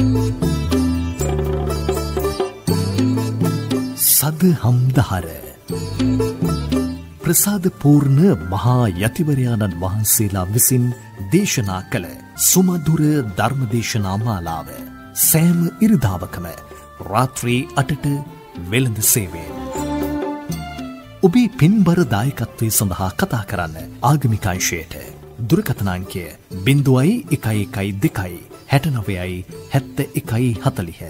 සද හම්දහර ප්‍රසාදපූර්ණ මහා යතිවරයාණන් වහන්සේලා විසින් දේශනා කළ සුමදුර ධර්මදේශනා මාලාව සෑම ඉරිදාවකම රාත්‍රී අටට වෙළඳ සේවයෙන්. ඔබේ පින්බර දායකත්වය සඳහා කතා කරන්න ආගමිකංශයට දුරකථනාංකය බිඳුවයි එකයි එකයි දෙකයි හැටනවයයි හැත්ත එකයි හතලිහ.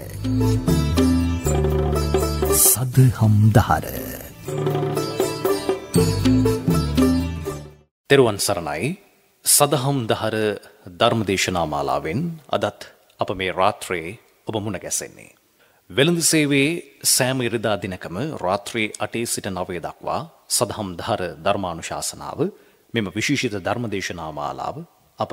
සදහම් දහර. තෙරුවන් සරණයි සදහම් දහර ධර්මදේශනා මාලාවෙන් අදත් අප මේ රාත්‍රයේ ඔබ මුණ ගැසෙන්නේ. වෙළඳ සේවේ සෑම ඉරිදා දිනකම රාත්‍රී අටේ සිට නවය දක්වා සදහම් ධර ධර්මානුශාසනාව මෙම විශේෂිත ධර්මදේශනා මාලාව අප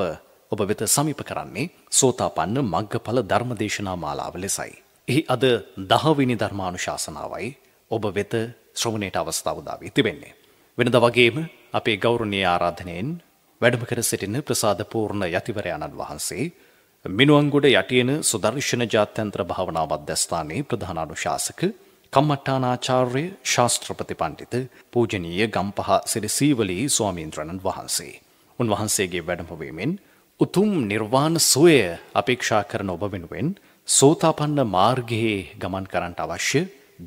ඔබ වෙත සමීප කරන්නේ සෝතාපන්න මග්ගඵල ධර්මදේශනා මාලාව ලෙසයි. එහි අද දහවිනි ධර්මානුශාසනාවයි ඔබ වෙත ශ්‍රවණයට අවස්ථාව උදා වී තිබෙන්නේ. වෙනද වගේම අපේ ගෞරවනීය ආරාධනයෙන් වැඩම කර සිටින ප්‍රසාද පූර්ණ යතිවරයාණන් වහන්සේ මිනුවන්ගොඩ යටියන සුදර්ශන ජාත්‍යන්තර භාවනා මධ්‍යස්ථානයේ ප්‍රධානානුශාසක කම්මට්ටානාචාර්ය ශාස්ත්‍රපති පණ්ඩිත පූජනීය ගම්පහ සිරි සීවලී ස්වාමීන්ද්‍රණන් වහන්සේ. උන්වහන්සේගේ වැඩමවීමෙන් උතුම් නිර්වාණ සුවය අපේක්ෂා කරන ඔබ වෙනුවෙන් සෝතාපන්න මාර්ගයේ ගමන් කරන්නට අවශ්‍ය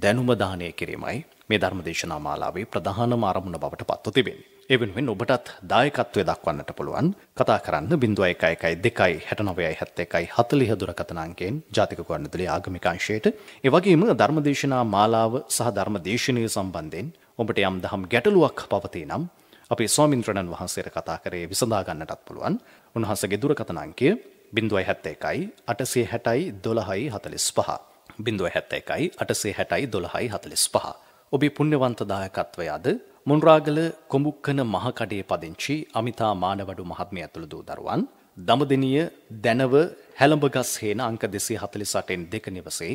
දැනුම දානය කිරීමයි මේ ධර්මදේශනා මාලාවේ ප්‍රධානම අරමුණ බවට පත්ව තිබෙන්නේ. ඒ වෙනුවෙන් ඔබටත් දායකත්වය දක්වන්නට පුළුවන්. කතා කරන්න 0112 6971 40 දුරකථන අංකයෙන් ජාතික ගුවන්විදුලි ආගමික අංශයට. ඒ වගේම ධර්මදේශනා මාලාව සහ ධර්මදේශනීය සම්බන්ධයෙන් ඔබට යම් දහම් ගැටලුවක් පවතී නම් අපේ ස්වාමින්ද්‍රණන් වහන්සේට කතා කරේ විසඳා ගන්නටත් පුළුවන්. 02 උන්හසගේ දුරකථන අංකය 071යි 860යි 12යි 45 071යි 860යි 12යි 45 ඔබේ පුණ්‍යවන්ත දායකත්වය අද මොන්රාගල කොඹුක්කන මහකඩේ පදිංචි අමිතා මානවඩු මහත්මිය ඇතුළු දූ දරුවන් දමදිනිය දැනව හැළඹගස් හේන අංක දෙසේ හතලිසටෙන් දෙක නිවසේ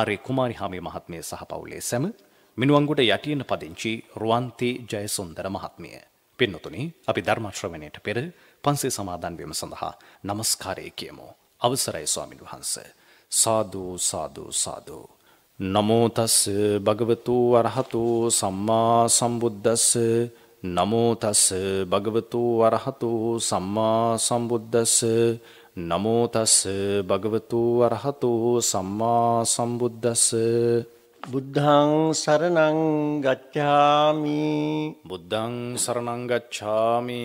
ආරේ කුමාරි හාමේ මහත්මය සහ පවුලේ සැම මිනුවන්ගොඩ යටියන පදිංචි රුවන්තේ ජයසුන්දර මහත්මිය. පින්නතුනි අපි ධර්මශ්‍රවණයට පෙර පන්සේ සමාදන් වීම සඳහා নমස්කාරය කියමු. අවසරයි ස්වාමින් වහන්සේ. සාදු සාදු සාදු. නමෝ තස් භගවතු වරහතු සම්මා සම්බුද්දස්ස නමෝ තස් භගවතු වරහතු සම්මා සම්බුද්දස්ස නමෝ තස් භගවතු වරහතු සම්මා සම්බුද්දස්ස බුද්ධං සරණං ගච්ඡාමි බුද්ධං සරණං ගච්ඡාමි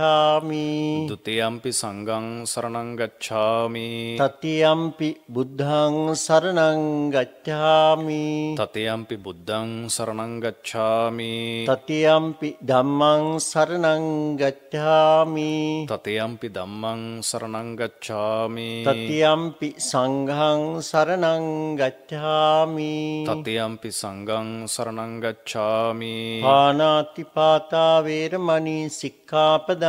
ගච්ඡාමි ဒ ුතියම්පි සංඝං සරණං ගච්ඡාමි තතියම්පි බුද්ධං සරණං ගච්ඡාමි තතියම්පි බුද්ධං සරණං ගච්ඡාමි තතියම්පි ධම්මං සරණං ගච්ඡාමි තතියම්පි ධම්මං සරණං ගච්ඡාමි තතියම්පි සංඝං සරණං ගච්ඡාමි තතියම්පි සංඝං සරණං ගච්ඡාමි පානාති පාතා වේරමණී සික්ඛාපදං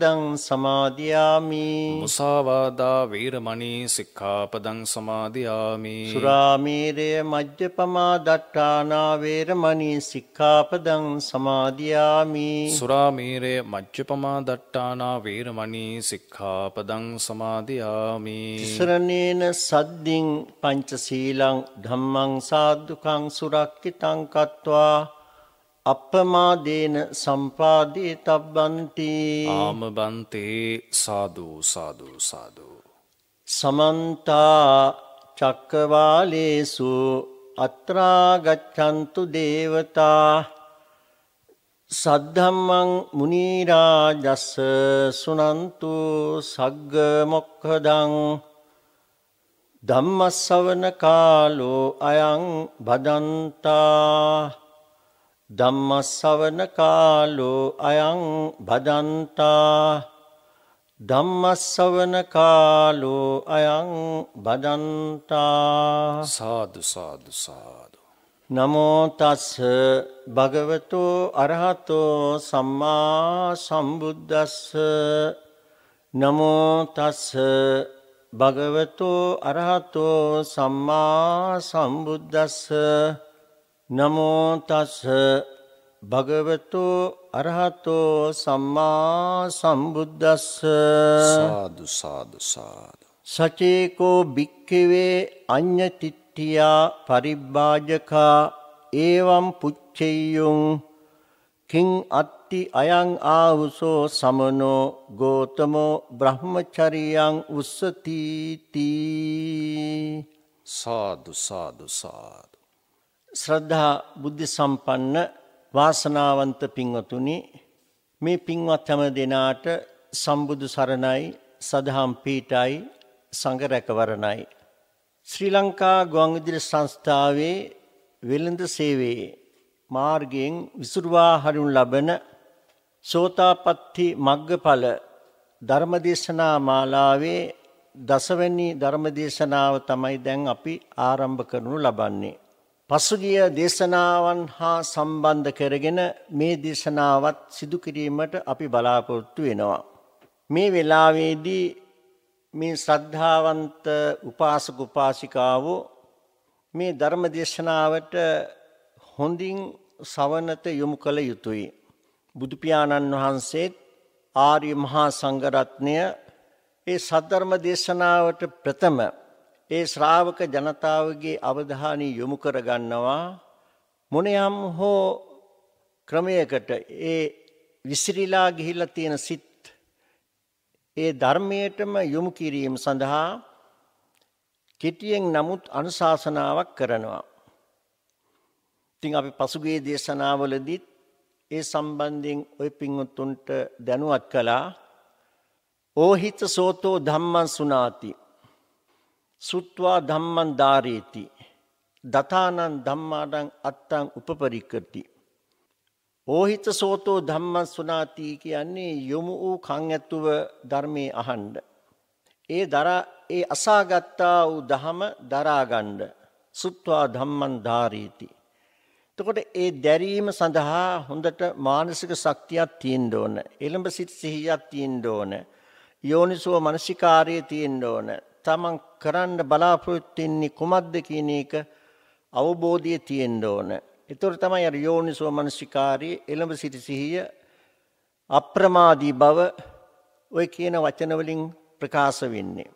සික්ඛාපදං සමාදියාමි මුසාවාදා වීරමණී සික්ඛාපදං සමාදියාමි සුරාමීරය මජ්ජපමා දට්ඨානා වේරමණී සික්ඛාපදං සමාදියාමි සුරාමීරය මජ්ජපමා දට්ඨානා වේරමණී සික්ඛාපදං සමාදියාමි තිසරණේන සද්දින් පංචශීලං ධම්මං සාද්දුකං සුරක්කිතං කତ୍වා අපමාදේන සම්පාදයේ තබ්බන්ති ආම බන්තේ සාධූ සාධූ සාධූ. සමන්තා චක්කවාලේසු අත්‍රාගච්චන්තු දේවතා සද්ධම්මං මුනීරාජස්ස සුනන්තු සග්ග මොක්හදං ධම්මස්සවන කාලෝ අයං බදන්තා ධම්මස්සවන කාලෝ අයං බදන්තා ධම්මස්සවන කාලෝ අයං බදන්තා සාදු සාදු සාදු නමෝ තස් භගවතෝ අරහතෝ සම්මා සම්බුද්දස්ස නමෝ තස් භගවතෝ අරහතෝ සම්මා සම්බුද්දස්ස නමෝ තස් භගවතු අරහතෝ සම්මා සම්බුද්දස්ස සාදු සාදු සාදු සචේකෝ භික්ඛවේ අඤ්ඤතිට්ඨියා පරිබ්බාජකා එවං පුච්චෙය්‍යුං කිං අත්ති අයං ආවුසෝ සමනෝ ගෝතමෝ බ්‍රහ්මචරියං උස්සති තී සාදු සාදු සාදු ශ්‍රද්ධා බුද්ධ සම්පන්න වාසනාවන්ත පින්වතුනි මේ පින්වත් හැම දෙනාට සම්බුදු සරණයි සදහම් පීඨයි සංඝ රැකවරණයි ශ්‍රී ලංකා ගුවන් විදුලි සංස්ථාවේ වෙළඳ සේවයේ මාර්ගයෙන් විසුරුවා හරිනු ලබන සෝතාපට්ටි මග්ගඵල ධර්මදේශනා මාලාවේ දසවැනි ධර්මදේශනාව තමයි දැන් අපි ආරම්භ කරනු ලබන්නේ පසුගිය දේශනාවන් හා සම්බන්ධ කරගෙන මේ දේශනාවත් සිදු කිරීමට අපි බලාපොරොත්තු වෙනවා. මේ වෙලාවේදී මේ ශ්‍රද්ධාවන්ත උපාසක උපාසිකාවෝ මේ ධර්ම දේශනාවට හොඳින් සවනත යොමු කළ යුතුයි. බුදු පියාණන් වහන්සේත් ආර්ය මහා සංඝරත්නය ඒ සද්ධර්ම දේශනාවට ප්‍රථම ඒ ශ්‍රාවක ජනතාවගේ අවධානය යොමු කරගන්නවා මොනයම් හෝ ක්‍රමයකට ඒ විසිරිලා ගිහිල්ලා තියෙන සිත් ඒ ධර්මයටම යොමු කිරීම සඳහා කෙටියෙන් නමුත් අනුශාසනාවක් කරනවා. ඉතින් අපි පසුගිය දේශනාවලදීත් ඒ සම්බන්ධයෙන් ওই පින්වත්තුන්ට දැනුවත් කළා. ඕහිත සෝතෝ ධම්මං සුනාති සුත්වා ධම්මන් ධාරේති දතානන් ධම්මාඩං අත්තං උපපරික්කති ඕහිත සෝතෝ ධම්මන් සුනාති කියන්නේ යොමු වූ කං ඇතුව ධර්මයේ අහන්ඩ. ඒ දරා ඒ අසාගත්තා වූ දහම දරාගණ්ඩ සුත්වා ධම්මන් ධාරීති. තකොට ඒ දැරීම සඳහා හොඳට මානසික ශක්තියක් තියෙන්ඩ ඕන. එළඹ සිත් සිහියක් තියෙන්ඩ ඕන. යෝනිසුව මනසිකාරය තියෙන්ඩ ඕන. තමන් කරන්න බලාපොරොත්තු වෙන්නේ කුමක්ද කියන එක අවබෝධය තියෙන්න ඕන. ඒතර තමයි අර යෝනිසෝ මනසිකාරී එළඹ සිට සිහිය අප්‍රමාදී බව ඔය කියන වචන වලින් ප්‍රකාශ වෙන්නේ.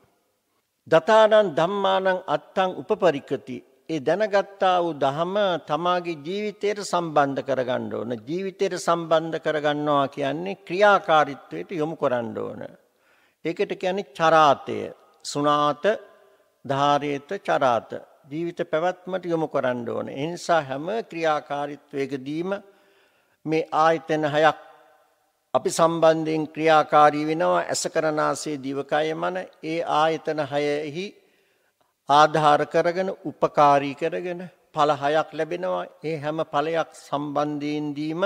දතානං ධම්මානං අත්තං උපපරික්කති ඒ දැනගත්තා වූ දහම තමාගේ ජීවිතයට සම්බන්ධ කරගන්න ඕන. ජීවිතයට සම්බන්ධ කරගන්නවා කියන්නේ ක්‍රියාකාරීත්වයට යොමු කරන්න ඕන. ඒකට කියන්නේ චරාතය. සුනාත ධාරේත චරාත ජීවිත පැවැත්මට යොමු කරන්න ඕන. එනිසා හැම ක්‍රියාකාරීත්වයකදීම මේ ආයතන හයක් අපි සම්බන්ධයෙන් ක්‍රියාකාරී වෙනවා ඇස කරනාසේ දිවකය මන ඒ ආයතන හයෙහි ආධාර කරගෙන උපකාරී කරගෙන පල හයක් ලැබෙනවා ඒ හැම ඵලයක් සම්බන්ධයෙන්දීම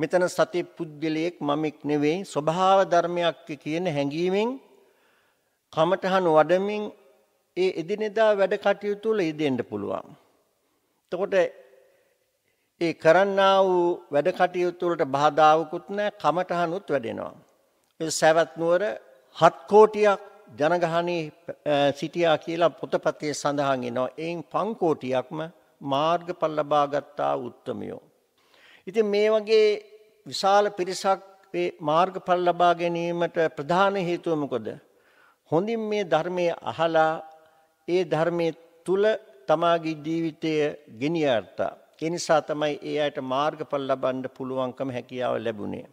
මෙතන සති පුද්ගලයෙක් මමෙක් නෙවෙයි ස්වභාව ධර්මයක් කියන හැඟීමෙන් කමඨහන් වඩමින් ඒ එදිනෙදා වැඩ කටයුතු වල යෙදෙන්න පුළුවන්. එතකොට ඒ කරන්නා වූ වැඩ කටයුතු වලට බාධාවකුත් නැහැ කමඨහනුත් වැඩෙනවා. ඒ සවැත් නුවර 7 කෝටියක් ජනගහණී සිටියා කියලා පොතපතේ සඳහන් වෙනවා. එයින් 5 කෝටියක්ම මාර්ගඵල ලබා ගත්තා උත්මයෝ. ඉතින් මේ වගේ විශාල පිරිසක් මේ මාර්ගඵල ලබා ගැනීමට ප්‍රධාන හේතුව මොකද? හොඳින් මේ ධර්මයේ අහලා ඒ ධර්මයේ තුල තමාගේ ජීවිතය ගෙනියarta. ඒ නිසා තමයි ඒ අයට මාර්ගඵල ලබන්න පුළුවන්කම හැකියාව ලැබුණේ.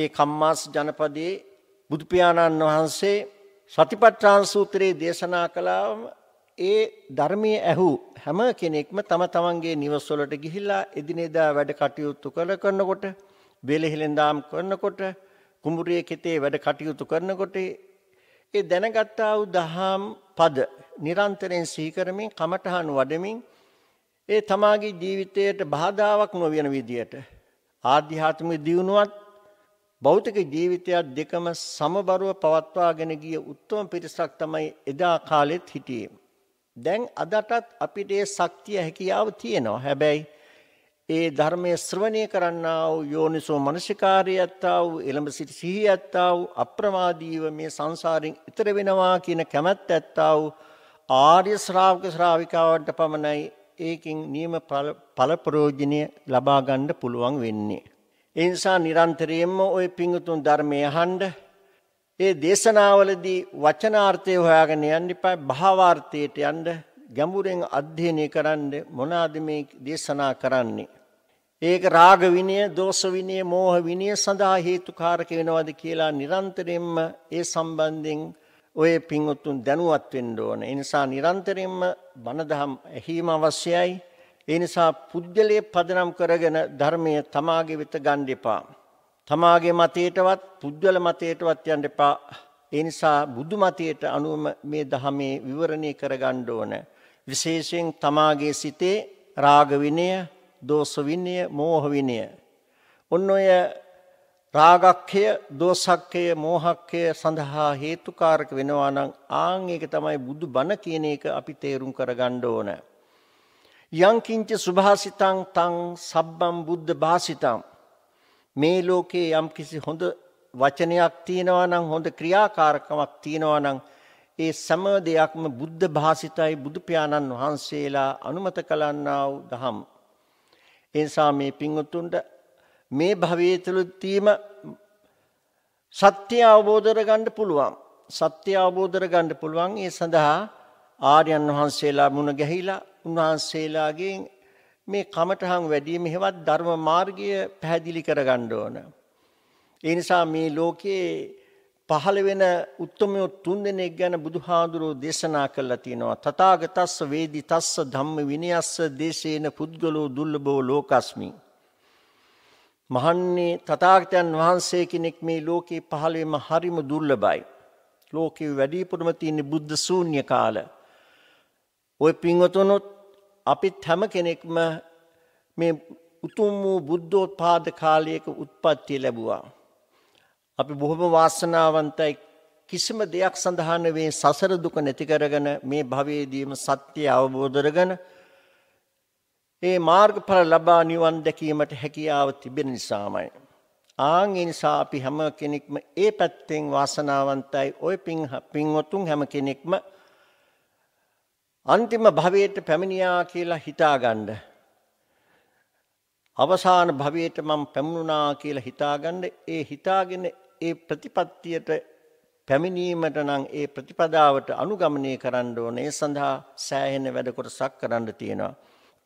ඒ කම්මාස් ජනපදයේ බුදු වහන්සේ සතිපට්ඨාන සූත්‍රයේ දේශනා කළාම ඒ ධර්මයේ ඇහු හැම කෙනෙක්ම තම තමන්ගේ නිවස්වලට ගිහිල්ලා එදිනෙදා වැඩ කටයුතු කළ කරනකොට වෙලෙහිලෙන්දාම් කරනකොට කුඹුරේ කෙතේ වැඩ කටයුතු කරනකොට ඒ දැනගත්තා වූ දහම් පද නිරන්තරයෙන් සිහි කරමින් කමඨහන් වඩමින් ඒ තමාගේ ජීවිතයට බාධාවක් නොවන විදියට ආධ්‍යාත්මික දියුණුවත් භෞතික ජීවිතයත් දෙකම සමබරව පවත්වාගෙන ගිය උත්තම පිරිසක් තමයි එදා කාලෙත් හිටියේ. දැන් අදටත් අපිට ඒ ශක්තිය හැකියාව තියෙනවා. හැබැයි ඒ ධර්මයේ ශ්‍රවණය කරන්නා වූ යෝනිසෝ මනසිකාරයත්තා වූ එළඹ සිට සිහියත්තා වූ අප්‍රමාදීව මේ සංසාරයෙන් ඈතර වෙනවා කියන කැමැත්ත ඇත්තා වූ ආර්ය ශ්‍රාවක ශ්‍රාවිකාවන්ට පමණයි ඒකින් නියම ඵල ප්‍රයෝජනය ලබා ගන්න පුළුවන් වෙන්නේ. ඒ නිසා නිරන්තරයෙන්ම ওই පිංගුතුන් ධර්මයේ අහන්න ඒ දේශනාවලදී වචනාර්ථය හොයාගෙන යන්න එපා භාවාර්ථයට යන්න ගැඹුරෙන් අධ්‍යයනය කරන්න මොනවාද මේ දේශනා කරන්නේ ඒක රාග විනය, දෝෂ විනය, මෝහ විනය සඳහා හේතුකාරක වෙනවද කියලා නිරන්තරයෙන්ම ඒ සම්බන්ධයෙන් ඔය පින්වත්තුන් දැනුවත් වෙන්න ඕන. ඒ නිසා නිරන්තරයෙන්ම බණදහම් ඇහිීම අවශ්‍යයි. ඒ නිසා පුද්ගලයේ පදනම් කරගෙන ධර්මය තමාගේ වෙත ගන්න එපා. තමාගේ මතයටවත් පුද්ගල මතයටවත් යන්න එපා. ඒ නිසා බුදු මතයට අනුවම මේ දහමේ විවරණය කරගන්න ඕන. විශේෂයෙන් තමාගේ සිතේ රාග විනය, දෝෂ විනය, මෝහ විනය. ඔන්න ඔය රාගක්ඛය, දෝසක්ඛය, මෝහක්ඛය සඳහා හේතුකාරක වෙනවා නම් ආන් ඒක තමයි බුදු බණ කියන එක අපි තේරුම් කරගන්න ඕන. යංකින්ච සුභාසිතං තං සබ්බම් බුද්ධ භාසිතං මේ ලෝකේ යම්කිසි හොඳ වචනයක් තියෙනවා නම් හොඳ ක්‍රියාකාරකමක් තියෙනවා නම් ඒ සම දෙයක්ම බුද්ධ භාසිතයි බුදු පියාණන් වහන්සේලා අනුමත කළන්නා වූ දහම් එනිසා මේ පිංවුතුන්ට මේ භවයේ තුලදීම සත්‍ය අවබෝධ කරගන්න පුළුවන්. සත්‍ය අවබෝධ කරගන්න පුළුවන් ඒ සඳහා ආර්යයන් වහන්සේලා මුණ ගැහිලා උන්වහන්සේලාගේ මේ කමඨහන් වැඩිම හේවත් ධර්ම මාර්ගය පැහැදිලි කරගන්න ඕන. ඒ නිසා මේ ලෝකයේ පහළ වෙන උත්තමයෝ තුන්දෙනෙක් ගැන බුදුහාඳුරෝ දේශනා කළා තියෙනවා. තථාගතස්ස වේදි තස්ස ධම්ම විනයස්ස දේශේන පුද්ගලෝ දුර්ලභෝ ලෝකස්මි. මහන්නේ තථාගතයන් වහන්සේ කෙනෙක් මේ ලෝකේ පහළ වීම හරිම දුර්ලභයි. ලෝකේ වැඩිපුරම තියෙන බුද්ධ ශූන්‍ය කාල. ওই පින්වතුනොත් අපිත් හැම කෙනෙක්ම මේ උතුම් වූ බුද්ධෝත්පාද කාලයක උත්පත්ති ලැබුවා. අපි බොහොම වාසනාවන්තයි කිසිම දෙයක් සඳහා නෙවෙයි සසර දුක නැති කරගෙන මේ භවයේදීම සත්‍ය අවබෝධ කරගෙන ඒ මාර්ගඵල ලබා නිවන් දැකීමට හැකියාව තිබෙන නිසාමයි. ආන් ඒ නිසා අපි හැම කෙනෙක්ම ඒ පැත්තෙන් වාසනාවන්තයි. ওই පිං පිංවතුන් හැම කෙනෙක්ම අන්තිම භවයට පැමිණියා කියලා හිතාගන්න. අවසාන භවයට මම පැමුණා කියලා හිතාගන්න ඒ හිතාගෙන ඒ ප්‍රතිපත්තියට පැමිණීමට නම් ඒ ප්‍රතිපදාවට අනුගමනය කරන්න ඕනේ. ඒ සඳහා සෑහෙන වැඩ කොටසක් කරන්න තියෙනවා.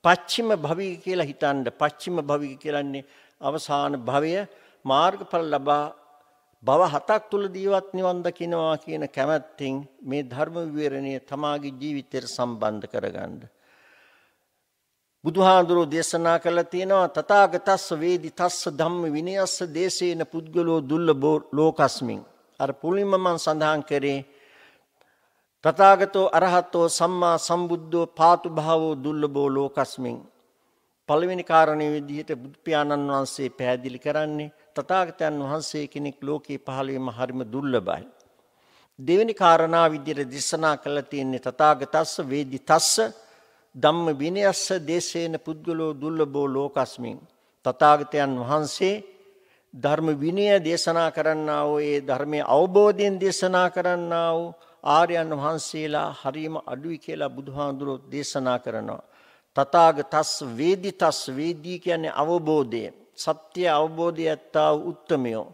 පච්චිම භවී කියලා හිතන්න පච්චිම භවී කියලන්නේ අවසාන භවය මාර්ගඵල ලබා බව හතක් තුල දීවත් නිවන් දකින්නවා කියන කැමැත්තෙන් මේ ධර්ම විවරණය තමාගේ ජීවිතයට සම්බන්ධ කරගන්න. බුදුහාඳුරෝ දේශනා කළා තියෙනවා තථාගතස්ස වේදි තස්ස ධම්ම විනයස්ස දේශේන පුද්ගලෝ දුර්ලභෝ ලෝකස්මින් අර පුලින්ම මම සඳහන් කරේ තථාගතෝ අරහතෝ සම්මා සම්බුද්ධෝ පාතු භාවෝ දුර්ලභෝ ලෝකස්මින් පළවෙනි කාරණේ විදිහට බුදු පියාණන් වහන්සේ පැහැදිලි කරන්නේ තථාගතයන් වහන්සේ කෙනෙක් ලෝකේ පහළ වීම හරිම දුර්ලභයි දෙවෙනි කාරණා විදිහට දේශනා කළා තියෙන්නේ තථාගතස්ස වේදි තස්ස ධම්ම විනයස්ස දේශේන පුද්ගලෝ දුර්ලභෝ ලෝකස්මින් තථාගතයන් වහන්සේ ධර්ම විනය දේශනා කරන්නා වූ ඒ ධර්මයේ අවබෝධයෙන් දේශනා කරන්නා වූ ආර්යයන් වහන්සේලා හරීම අඩුයි කියලා බුදුහාඳුරෝ දේශනා කරනවා. තථාගතස් වේදිතස් වේදී කියන්නේ අවබෝධය. සත්‍ය අවබෝධය ඇත්තා වූ උත්තමයෝ.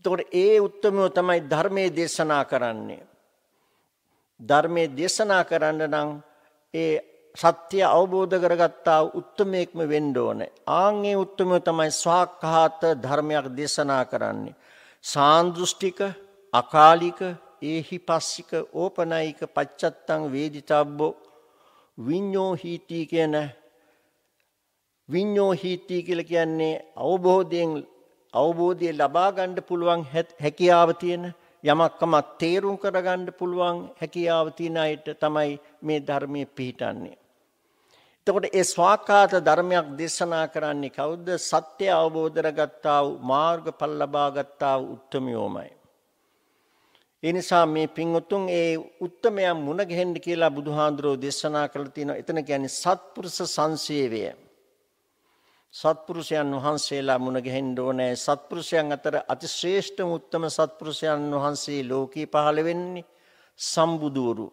එතකොට ඒ උත්තමයෝ තමයි ධර්මයේ දේශනා කරන්නේ. ධර්මයේ දේශනා කරන්න නම් ඒ සත්‍ය අවබෝධ කරගත්තා උත්තමයෙක්ම වෙන්න ඕනේ. ආන් ඒ උත්තමය තමයි ස්වාක්ඛාත ධර්මයක් දේශනා කරන්නේ. සාන්දෘෂ්ටික, අකාලික, ඒහිපස්සික, ඕපනයික, පච්චත්තං වේදිතබ්බෝ විඤ්ඤෝහීති කියන විඤ්ඤෝහීති කියලා කියන්නේ අවබෝධයෙන් අවබෝධය ලබා ගන්න පුළුවන් හැකියාව තියෙන යමක්කමක් තේරුම් කරගන්න පුළුවන් හැකියාව තියෙන අයට තමයි මේ ධර්මයේ පිහිටන්නේ එතකොට ඒ ස්වාකාත ධර්මයක් දේශනා කරන්නේ කවුද? සත්‍ය අවබෝධ කරගත්තා වූ මාර්ගඵල ලබා ගත්තා වූ උත්මයෝමයි. ඒ නිසා මේ පින්වුතුන් ඒ උත්මයන් මුණ ගැහෙන්න කියලා බුදුහාඳුරෝ දේශනා කළ තියෙනවා. එතන කියන්නේ සත්පුරුෂ සංසේවය. සත්පුරුෂයන් වහන්සේලා මුණ ගැහෙන්න ඕනේ. සත්පුරුෂයන් අතර අතිශ්‍රේෂ්ඨම උත්ම සත්පුරුෂයන් වහන්සේ ලෝකේ පහළ වෙන්නේ සම්බුදවරු.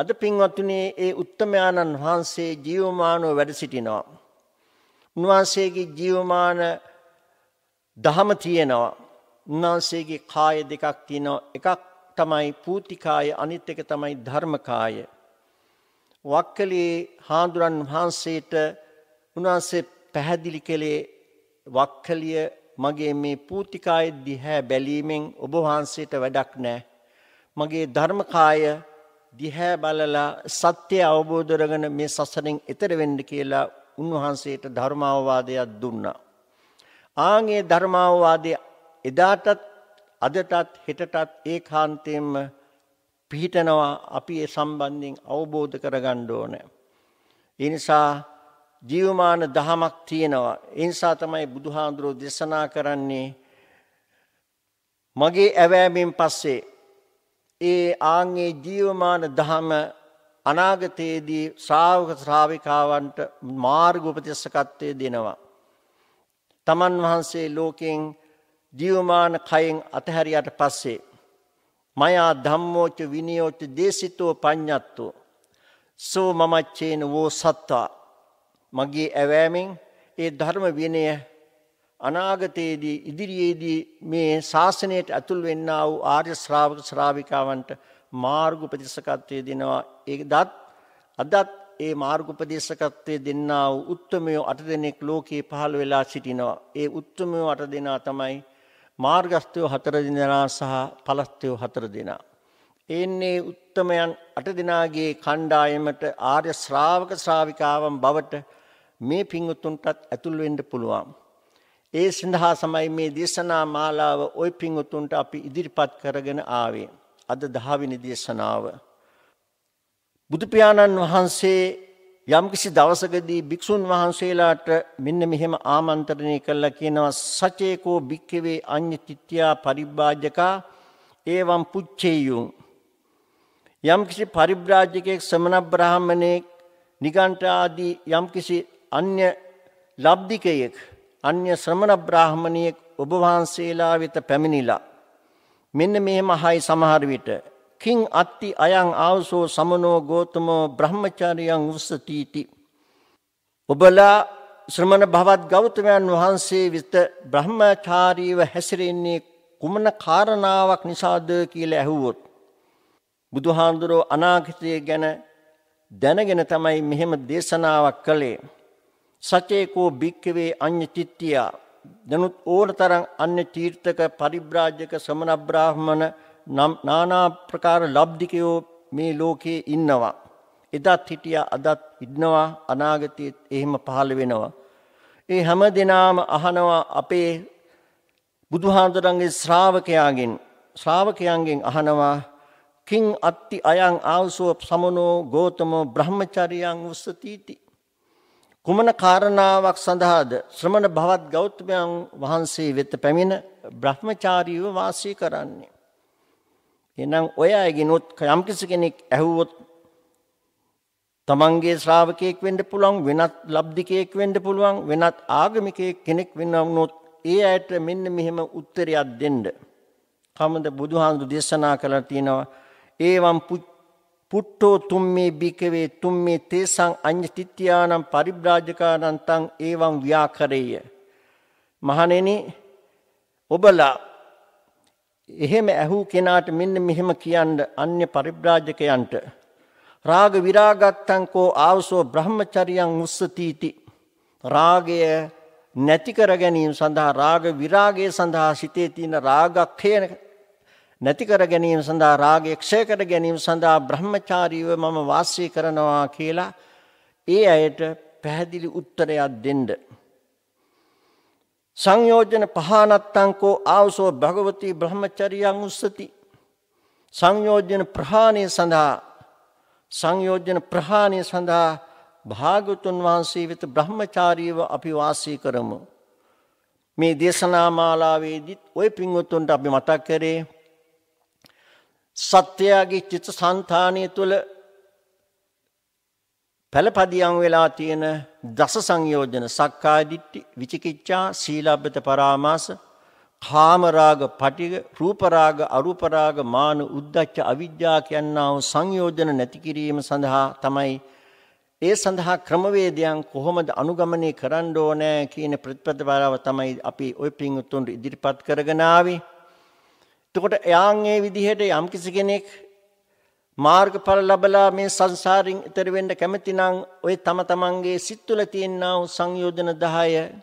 අද පින්වත්තුනේ ඒ උත්තමයාණන් වහන්සේ ජීවමානව වැඩ සිටිනවා. උන්වහන්සේගේ ජීවමාන දහම තියෙනවා. උන්වහන්සේගේ කාය දෙකක් තියෙනවා. එකක් තමයි පූතිකාය අනිත් එක තමයි ධර්මකාය. වක්කලේ හාඳුරන් වහන්සේට උන්වහන්සේ පැහැදිලි කළේ වක්කලිය මගේ මේ පූතිකාය දිහැ බැලීමෙන් ඔබ වහන්සේට වැඩක් නෑ. මගේ ධර්මකාය දිහැ බලලා සත්‍ය අවබෝධ කරගෙන මේ සසරෙන් එතර වෙන්න කියලා උන්වහන්සේට ධර්මාවවාදයක් දුන්නා. ආන්ගේ ධර්මාවවාදය එදාටත් අදටත් හෙටටත් ඒකාන්තයෙන්ම පිහිටනවා අපි ඒ සම්බන්ධයෙන් අවබෝධ කරගන්න ඕනේ. ඒ නිසා ජීවමාන දහමක් තියෙනවා. ඒ නිසා තමයි බුදුහාඳුරෝ දේශනා කරන්නේ මගේ ඇවෑමෙන් පස්සේ ඒ ආන්ගේ ජීවමාන දහම අනාගතයේදී ශ්‍රාවක ශ්‍රාවිකාවන්ට මාර්ගෝපතිස්සකත්වය දෙනවා. තමන් වහන්සේ ලෝකෙන් ජීවමාන කයෙන් අතහැරියට පස්සේ. මයා ධම්මෝච විනියෝච දේසිතෝ පඤ්ඥත්තු. සෝ මමච්චේන වෝ සත්තා. මගේ ඇවෑමෙන් ඒ ධර්ම විනය අනාගතයේදී ඉදිරියේදී මේ ශාසනයට ඇතුල් වෙන්නා වූ ආර්ය ශ්‍රාවක ශ්‍රාවිකාවන්ට මාර්ගෝපදේශකත්වයේ දෙනවා ඒක දත් අදත් ඒ මාර්ගෝපදේශකත්වයේ දෙන්නා වූ උත්තමයෝ අට දෙනෙක් ලෝකේ පහළ වෙලා සිටිනවා ඒ උත්තමයෝ අට දෙනා තමයි මාර්ගස්ත්‍යෝ හතර දෙනා සහ පලස්ත්‍යෝ හතර දෙනා එන්නේ උත්තමයන් අට දෙනාගේ කණ්ඩායමට ආර්ය ශ්‍රාවක ශ්‍රාවිකාවන් බවට මේ පිං උතුන්ටත් ඇතුල් වෙන්න පුළුවන් ඒ සඳහා සමයි මේ දේශනා මාලාව ওই පිංගුතුන්ට අපි ඉදිරිපත් කරගෙන ආවේ. අද 10 වෙනි දේශනාව. බුදු පියාණන් වහන්සේ යම්කිසි දවසකදී භික්ෂුන් වහන්සේලාට මෙන්න මෙහෙම ආමන්ත්‍රණය කළා කියනවා සචේකෝ භික්ඛවේ අඤ්ඤතිත්‍යා පරිබ්බාජකා එවං පුච්චේයුං යම්කිසි පරිබ්‍රාජකයෙක් ශ්‍රමණ බ්‍රාහමණෙක් නිගණ්ඨ ආදී යම්කිසි අන්‍ය ලබ්ධිකයෙක් අන්‍ය ශ්‍රමණ බ්‍රාහමණයෙක් ඔබ වහන්සේලා වෙත පැමිණිලා මෙන්න මෙහෙම හයි සමහර විට කිං අත්ති අයං ආවසෝ සමනෝ ගෝතමෝ බ්‍රහ්මචාරියං උස්සතිති ඔබලා ශ්‍රමණ භවත් ගෞතමයන් වහන්සේ වෙත බ්‍රහ්මචාරීව හැසිරෙන්නේ කුමන කාරණාවක් නිසාද කියලා ඇහුවොත් බුදුහාඳුරෝ අනාගතය ගැන දැනගෙන තමයි මෙහෙම දේශනාවක් කළේ සචේකෝ භික්කවේ අන්‍ය චිත්තියා දනුත් ඕන තරන් අන්‍ය චීර්තක පරිබ්‍රාජ්‍යක සමනබ්‍රාහ්මණ නානා ප්‍රකාර ලබ්ධිකයෝ මේ ලෝකයේ ඉන්නවා. එදත් හිටිය අදත් ඉන්නවා අනාගතයත් එහෙම පහළ වෙනවා. ඒ හැම දෙනාම අහනවා අපේ බුදුහාන්දුරන්ගේ ශ්‍රාවකයාගෙන් ශ්‍රාවකයන්ගෙන් අහනවා කිං අත්ති අයං ආවසෝ සමනෝ ගෝතමෝ බ්‍රහ්මචරියං උස්සතිති කුමන කාරණාවක් සඳහාද ශ්‍රමණ භවත් ගෞතමයන් වහන්සේ වෙත පැමිණ බ්‍රහ්මචාරීව වාසය කරන්නේ. එනම් ඔය අයගෙනුත් යම්කිසි කෙනෙක් ඇහුවොත් තමන්ගේ ශ්‍රාවකයෙක් වෙන්න පුළුවන් වෙනත් ලබ්ධිකයෙක් වෙන්න පුළුවන් වෙනත් ආගමිකයෙක් කෙනෙක් වෙනවුනොත් ඒ අයට මෙන්න මෙහෙම උත්තරයක් දෙන්න. කමද බුදුහාමුදුරු දේශනා කළා තියෙනවා ඒවම් පුච්ච පුට්ටෝ තුම්මේ භිකවේ තුම්මේ තේසං අඤ්ඤතිත්‍යානම් පරිබ්‍රාජකානම් තං එවං ව්‍යාකරේය මහණෙනි ඔබලා එහෙම ඇහූ කෙනාට මෙන්න මෙහෙම කියන්න අන්‍ය පරිබ්‍රාජකයන්ට රාග විරාගත්තං කෝ ආවසෝ බ්‍රහ්මචරියං උස්සතිති රාගය නැති කර ගැනීම සඳහා රාග විරාගය සඳහා සිතේ තියෙන රාගක්ඛය නැති කර ගැනීම සඳහා රාගය ක්ෂය කර ගැනීම සඳහා බ්‍රහ්මචාරීව මම වාසය කරනවා කියලා ඒ අයට පැහැදිලි උත්තරයක් දෙන්න. සංයෝජන පහනත්තංකෝ ආවසෝ භගවති බ්‍රහ්මචරියං උස්සති. සංයෝජන ප්‍රහාණය සඳහා සංයෝජන ප්‍රහාණය සඳහා භාගතුන් වහන්සේ වෙත බ්‍රහ්මචාරීව අපි වාසය කරමු. මේ දේශනා මාලාවේදීත් ওই පින්වතුන්ට අපි මතක් කරේ සත්‍යයාගේ චිත්ත සංතානය තුළ පැළපදියම් වෙලා තියෙන දස සංයෝජන සක්කාදිට්ටි විචිකිච්ඡා සීලබ්බත පරාමාස කාමරාග පටිග රූපරාග අරූපරාග මාන උද්දච්ච අවිද්‍යා කියනා වූ සංයෝජන නැති කිරීම සඳහා තමයි ඒ සඳහා ක්‍රමවේදයන් කොහොමද අනුගමනය කරන්න ඕනෑ කියන ප්‍රතිපදාව තමයි අපි ওই පින් උතුම් ඉදිරිපත් කරගෙන ආවේ එතකොට එයාන් ඒ විදිහට යම්කිසි කෙනෙක් මාර්ගඵල ලබලා මේ සංසාරින් එතර වෙන්න කැමතිනම් ඔය තම තමන්ගේ සිත් තුළ තියෙනා වූ සංයෝජන 10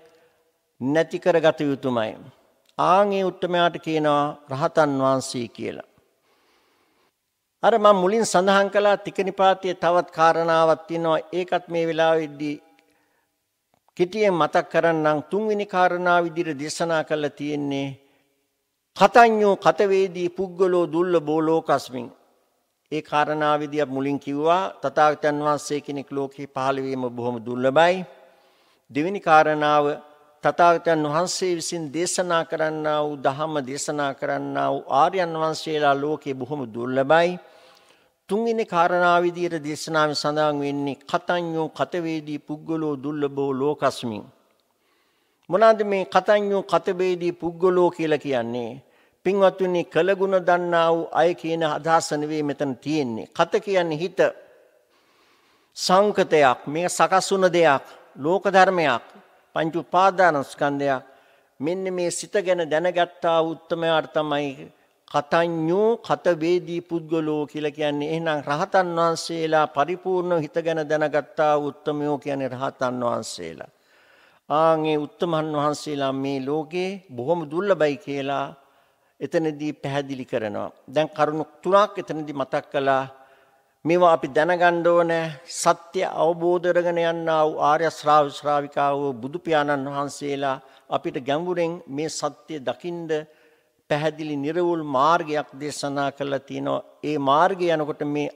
නැති කරගත යුතුමයි. ආන් ඒ උත්මයාට කියනවා රහතන් වහන්සේ කියලා. අර මම මුලින් සඳහන් කළා තිකනිපාතයේ තවත් කාරණාවක් තියෙනවා. ඒකත් මේ වෙලාවේදී කිටියෙන් මතක් කරන්නම් තුන්වෙනි කාරණාව විදිහට දේශනා කළා තියෙන්නේ කතඤ්ඤෝ කතවේදී පුද්ගලෝ දුර්ලභෝ ලෝකස්මින් ඒ කාරණාවේදී අපි මුලින් කිව්වා තථාගතයන් වහන්සේ කෙනෙක් ලෝකේ පහළ වීම බොහොම දුර්ලභයි. දෙවෙනි කාරණාව තථාගතයන් වහන්සේ විසින් දේශනා කරන්නා වූ ධහම දේශනා කරන්නා වූ ආර්යයන් වහන්සේලා ලෝකේ බොහොම දුර්ලභයි. තුන්වෙනි කාරණාව විදියට දේශනාවේ සඳහන් වෙන්නේ කතඤ්ඤෝ කතවේදී පුද්ගලෝ දුර්ලභෝ ලෝකස්මින් මොනවාද මේ කතඤ්ඤෝ කතබේදී පුද්ගලෝ කියලා කියන්නේ? පින්වත්නි කළගුණ දන්නා වූ අය කියන අදහස නෙවෙයි මෙතන තියෙන්නේ. කත කියන්නේ හිත. සංකතයක් මේ සකස් වුණ දෙයක්, ලෝක ධර්මයක්, පංච උපාදානස්කන්ධයක්. මෙන්න මේ සිත ගැන දැනගත්තා උත්තමයාට තමයි කතඤ්ඤෝ කතවේදී පුද්ගලෝ කියලා කියන්නේ එහෙනම් රහතන් වහන්සේලා පරිපූර්ණ හිත ගැන දැනගත්තා උත්තමයෝ කියන්නේ රහතන් වහන්සේලා ආන්ගේ උත්තමන් වහන්සේලා මේ ලෝකේ බොහොම දුර්ලභයි කියලා එතනදී පැහැදිලි කරනවා. දැන් කරුණු තුනක් එතනදී මතක් කළා. මේවා අපි දැනගන්න ඕනේ සත්‍ය අවබෝධ කරගෙන යන්නා වූ ආර්ය ශ්‍රාව ශ්‍රාවිකාව බුදු පියාණන් වහන්සේලා අපිට ගැඹුරෙන් මේ සත්‍ය දකින්ද පැහැදිලි නිර්වුල් මාර්ගයක් දේශනා කරලා තිනවා. ඒ මාර්ගය යනකොට මේ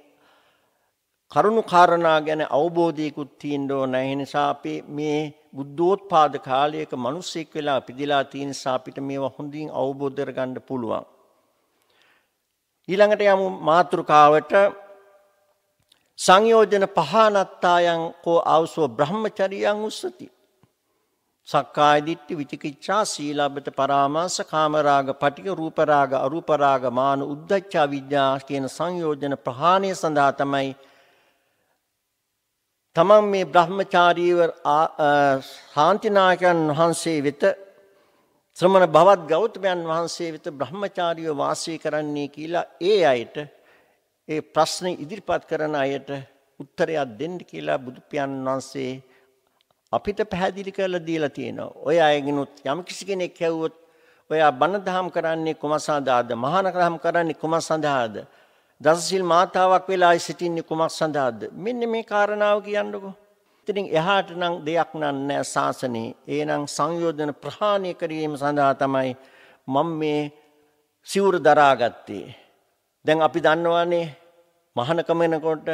කරුණු කාරණා ගැන අවබෝධයකුත් තියෙන්න ඕන. ඒ නිසා අපේ මේ බුද්ධෝත්පාද කාලයක මිනිස්සෙක් වෙලා පිදිලා තියෙන නිසා අපිට මේවා හොඳින් අවබෝධ කරගන්න පුළුවන්. ඊළඟට යමු මාත්‍රකාවට සංයෝජන පහනත්තායන් කෝ ආවසෝ බ්‍රහ්මචරියං උස්සති. සක්කාය දිට්ඨි විචිකිච්ඡා සීලබ්බත පරාමාස කාමරාග පටික රූපරාග අරූපරාග මාන උද්දච්ච විඥා කියන සංයෝජන ප්‍රහාණය සඳහා තමයි තමන් මේ බ්‍රහ්මචාරීව ශාන්තිනායකයන් වහන්සේ වෙත ශ්‍රමණ භවත් ගෞතමයන් වහන්සේ වෙත බ්‍රහ්මචාරීව වාසය කරන්නේ කියලා ඒ අයට ඒ ප්‍රශ්න ඉදිරිපත් කරන අයට උත්තරයක් දෙන්න කියලා බුදු වහන්සේ අපිට පැහැදිලි කරලා දීලා තියෙනවා. ඔය අයගෙනුත් යම්කිසි කෙනෙක් ඇහුවොත් ඔයා බණ දහම් කරන්නේ කොහොම සඳහාද? මහානකරම් කරන්නේ කොහොම සඳහාද? දසසිල් මාතාවක් වෙලා සිටින්නේ කුමක් සඳහාද? මෙන්න මේ කාරණාව කියන්නකෝ. ඉතින් එහාට නම් දෙයක් නෑ ශාසනේ. එහෙනම් සංයෝජන ප්‍රහාණය කිරීම සඳහා තමයි මම මේ සිවුර දරාගත්තේ. දැන් අපි දන්නවානේ මහානකම වෙනකොට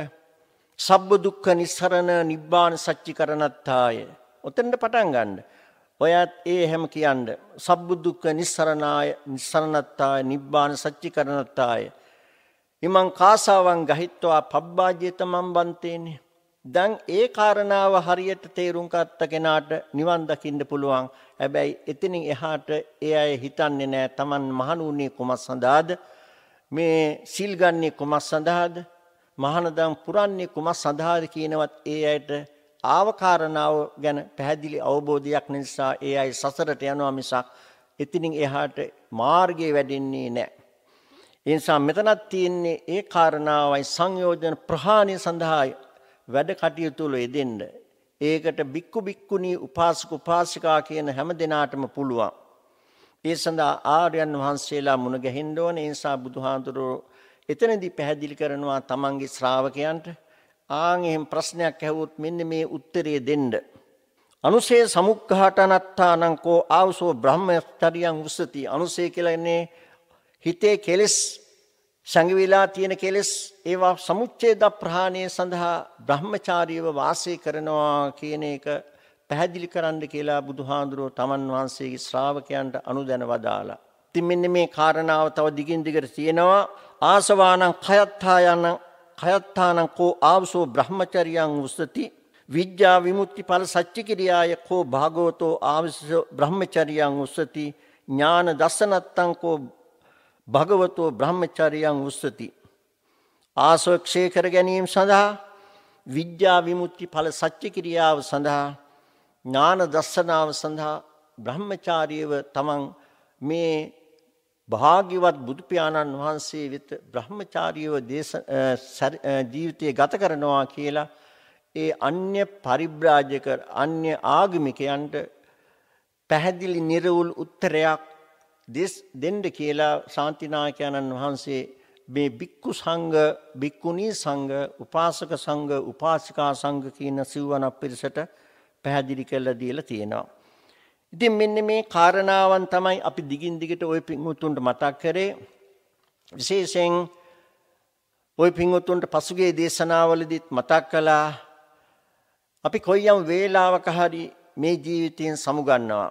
සබ්බ දුක්ඛ නිස්සරණ නිබ්බාන සච්චිකරණත්තාය. ඔතෙන්ද පටන් ගන්න. ඔයත් ඒ හැම කියන්න. සබ්බ දුක්ඛ නිස්සරණාය නිස්සරණත්තාය නිබ්බාන සච්චිකරණත්තාය. ඉමං කාසාවන් ගහිත්වා පබ්බාජ්‍යත මම් බන්තේනේ. දැන් ඒ කාරණාව හරියට තේරුම් කත්ත කෙනාට නිවන් දකින්න පුළුවන්. හැබැයි එතනින් එහාට ඒ අය හිතන්නේ නෑ Taman මහණුන්නේ කුමක් සඳහාද? මේ සිල් ගන්නේ කුමක් සඳහාද? මහණදම් පුරන්නේ කුමක් සඳහාද කියනවත් ඒ අයට ආව කාරණාව ගැන පැහැදිලි අවබෝධයක් නිසා ඒ අය සසරට යනවා මිසක් එතනින් එහාට මාර්ගයේ වැඩෙන්නේ නෑ. ඒ නිසා මෙතනත් තියෙන්නේ ඒ කාරණාවයි සංයෝජන ප්‍රහාණය සඳහා වැඩ කටයුතු වල යෙදෙන්න. ඒකට බික්කු බික්කුණී උපාසක උපාසිකා කියන හැම දෙනාටම පුළුවන්. ඒ සඳහා ආර්යයන් වහන්සේලා මුණ ගැහෙන්න ඕනේ. ඒ නිසා බුදුහාඳුරෝ එතනදී පැහැදිලි කරනවා තමන්ගේ ශ්‍රාවකයන්ට ආන් එහෙම ප්‍රශ්නයක් ඇහුවොත් මෙන්න මේ උත්තරය දෙන්න. අනුසේ සමුක්ඝාටනත්තානං කෝ ආවසෝ බ්‍රහ්මස්තරියං උස්සති අනුසේ කියලා ඉන්නේ හිතේ කෙලෙස් සංගවිලා තියෙන කෙලෙස් ඒවා සමුච්ඡේද ප්‍රහාණය සඳහා බ්‍රහ්මචාරීව වාසය කරනවා කියන එක පැහැදිලි කරන්න කියලා බුදුහාඳුරෝ තමන් වහන්සේගේ ශ්‍රාවකයන්ට අනුදැන වදාලා. ඉතින් මෙන්න මේ කාරණාව තව දිගින් දිගට තියෙනවා ආසවානං කයත්තායන කයත්තානං කෝ ආවසෝ බ්‍රහ්මචරියං උස්සති විද්‍යා විමුක්ති ඵල සච්ච කිරියාය කෝ භාගවතෝ ආවසෝ බ්‍රහ්මචරියං උස්සති ඥාන දසනත්තං කෝ භගවතෝ බ්‍රහ්මචරියන් උස්සති. ආසවක්ෂය කර ගැනීම සඳහා විද්‍යා විමුත්ති ඵල සච්ච කිරියාව සඳහා ඥාන දස්සනාව සඳහා බ්‍රහ්මචාරීව තමන් මේ භාග්‍යවත් බුදුපියාණන් වහන්සේ වෙත බ්‍රහ්මචාරීව ජීවිතය ගත කරනවා කියලා ඒ අන්‍ය පරිබ්‍රාජක අන්‍ය ආගමිකයන්ට පැහැදිලි නිර්වුල් උත්තරයක් දෙස් දෙන්න කියලා ශාන්තිනායකයන්න් වහන්සේ මේ බික්කු සංඝ බික්කුණී සංඝ උපාසක සංඝ උපාසිකා සංඝ කියන සිව්වනක් පිරිසට පැහැදිලි කරලා දීලා තියෙනවා. ඉතින් මෙන්න මේ කාරණාවන් තමයි අපි දිගින් දිගට ওই පින්වුතුන්ට මතක් කරේ. විශේෂයෙන් ওই පින්වුතුන්ට පසුගිය දේශනාවලදීත් මතක් කළා. අපි කොයියම් වේලාවක හරි මේ ජීවිතයෙන් සමුගන්නවා.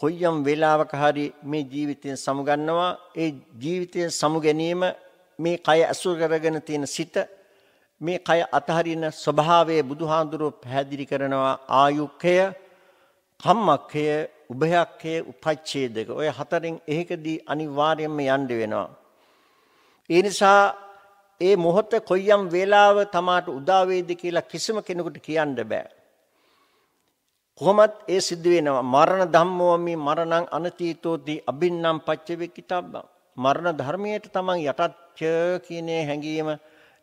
කොයියම් වෙලාවක හරි මේ ජීවිතයෙන් සමුගන්නවා ඒ ජීවිතයෙන් සමු ගැනීම මේ කය අසුර කරගෙන තියෙන සිත මේ කය අතහරින ස්වභාවය බුදුහාඳුරෝ පැහැදිලි කරනවා ආයුක්කය කම්මක්කය උභයක්කය උපච්ඡේදක ඔය හතරෙන් එකකදී අනිවාර්යයෙන්ම යන්න වෙනවා ඒ නිසා ඒ මොහොත කොයියම් වේලාව තමාට උදා වේද කියලා කිසිම කෙනෙකුට කියන්න බෑ කොහොමත් ඒ සිද්ධ වෙනවා මරණ ධම්මෝ මේ මරණං අනතීතෝති අබින්නම් පච්චවෙක්කිතබ්බං මරණ ධර්මයට තමන් යටත්ය කියනේ හැඟීම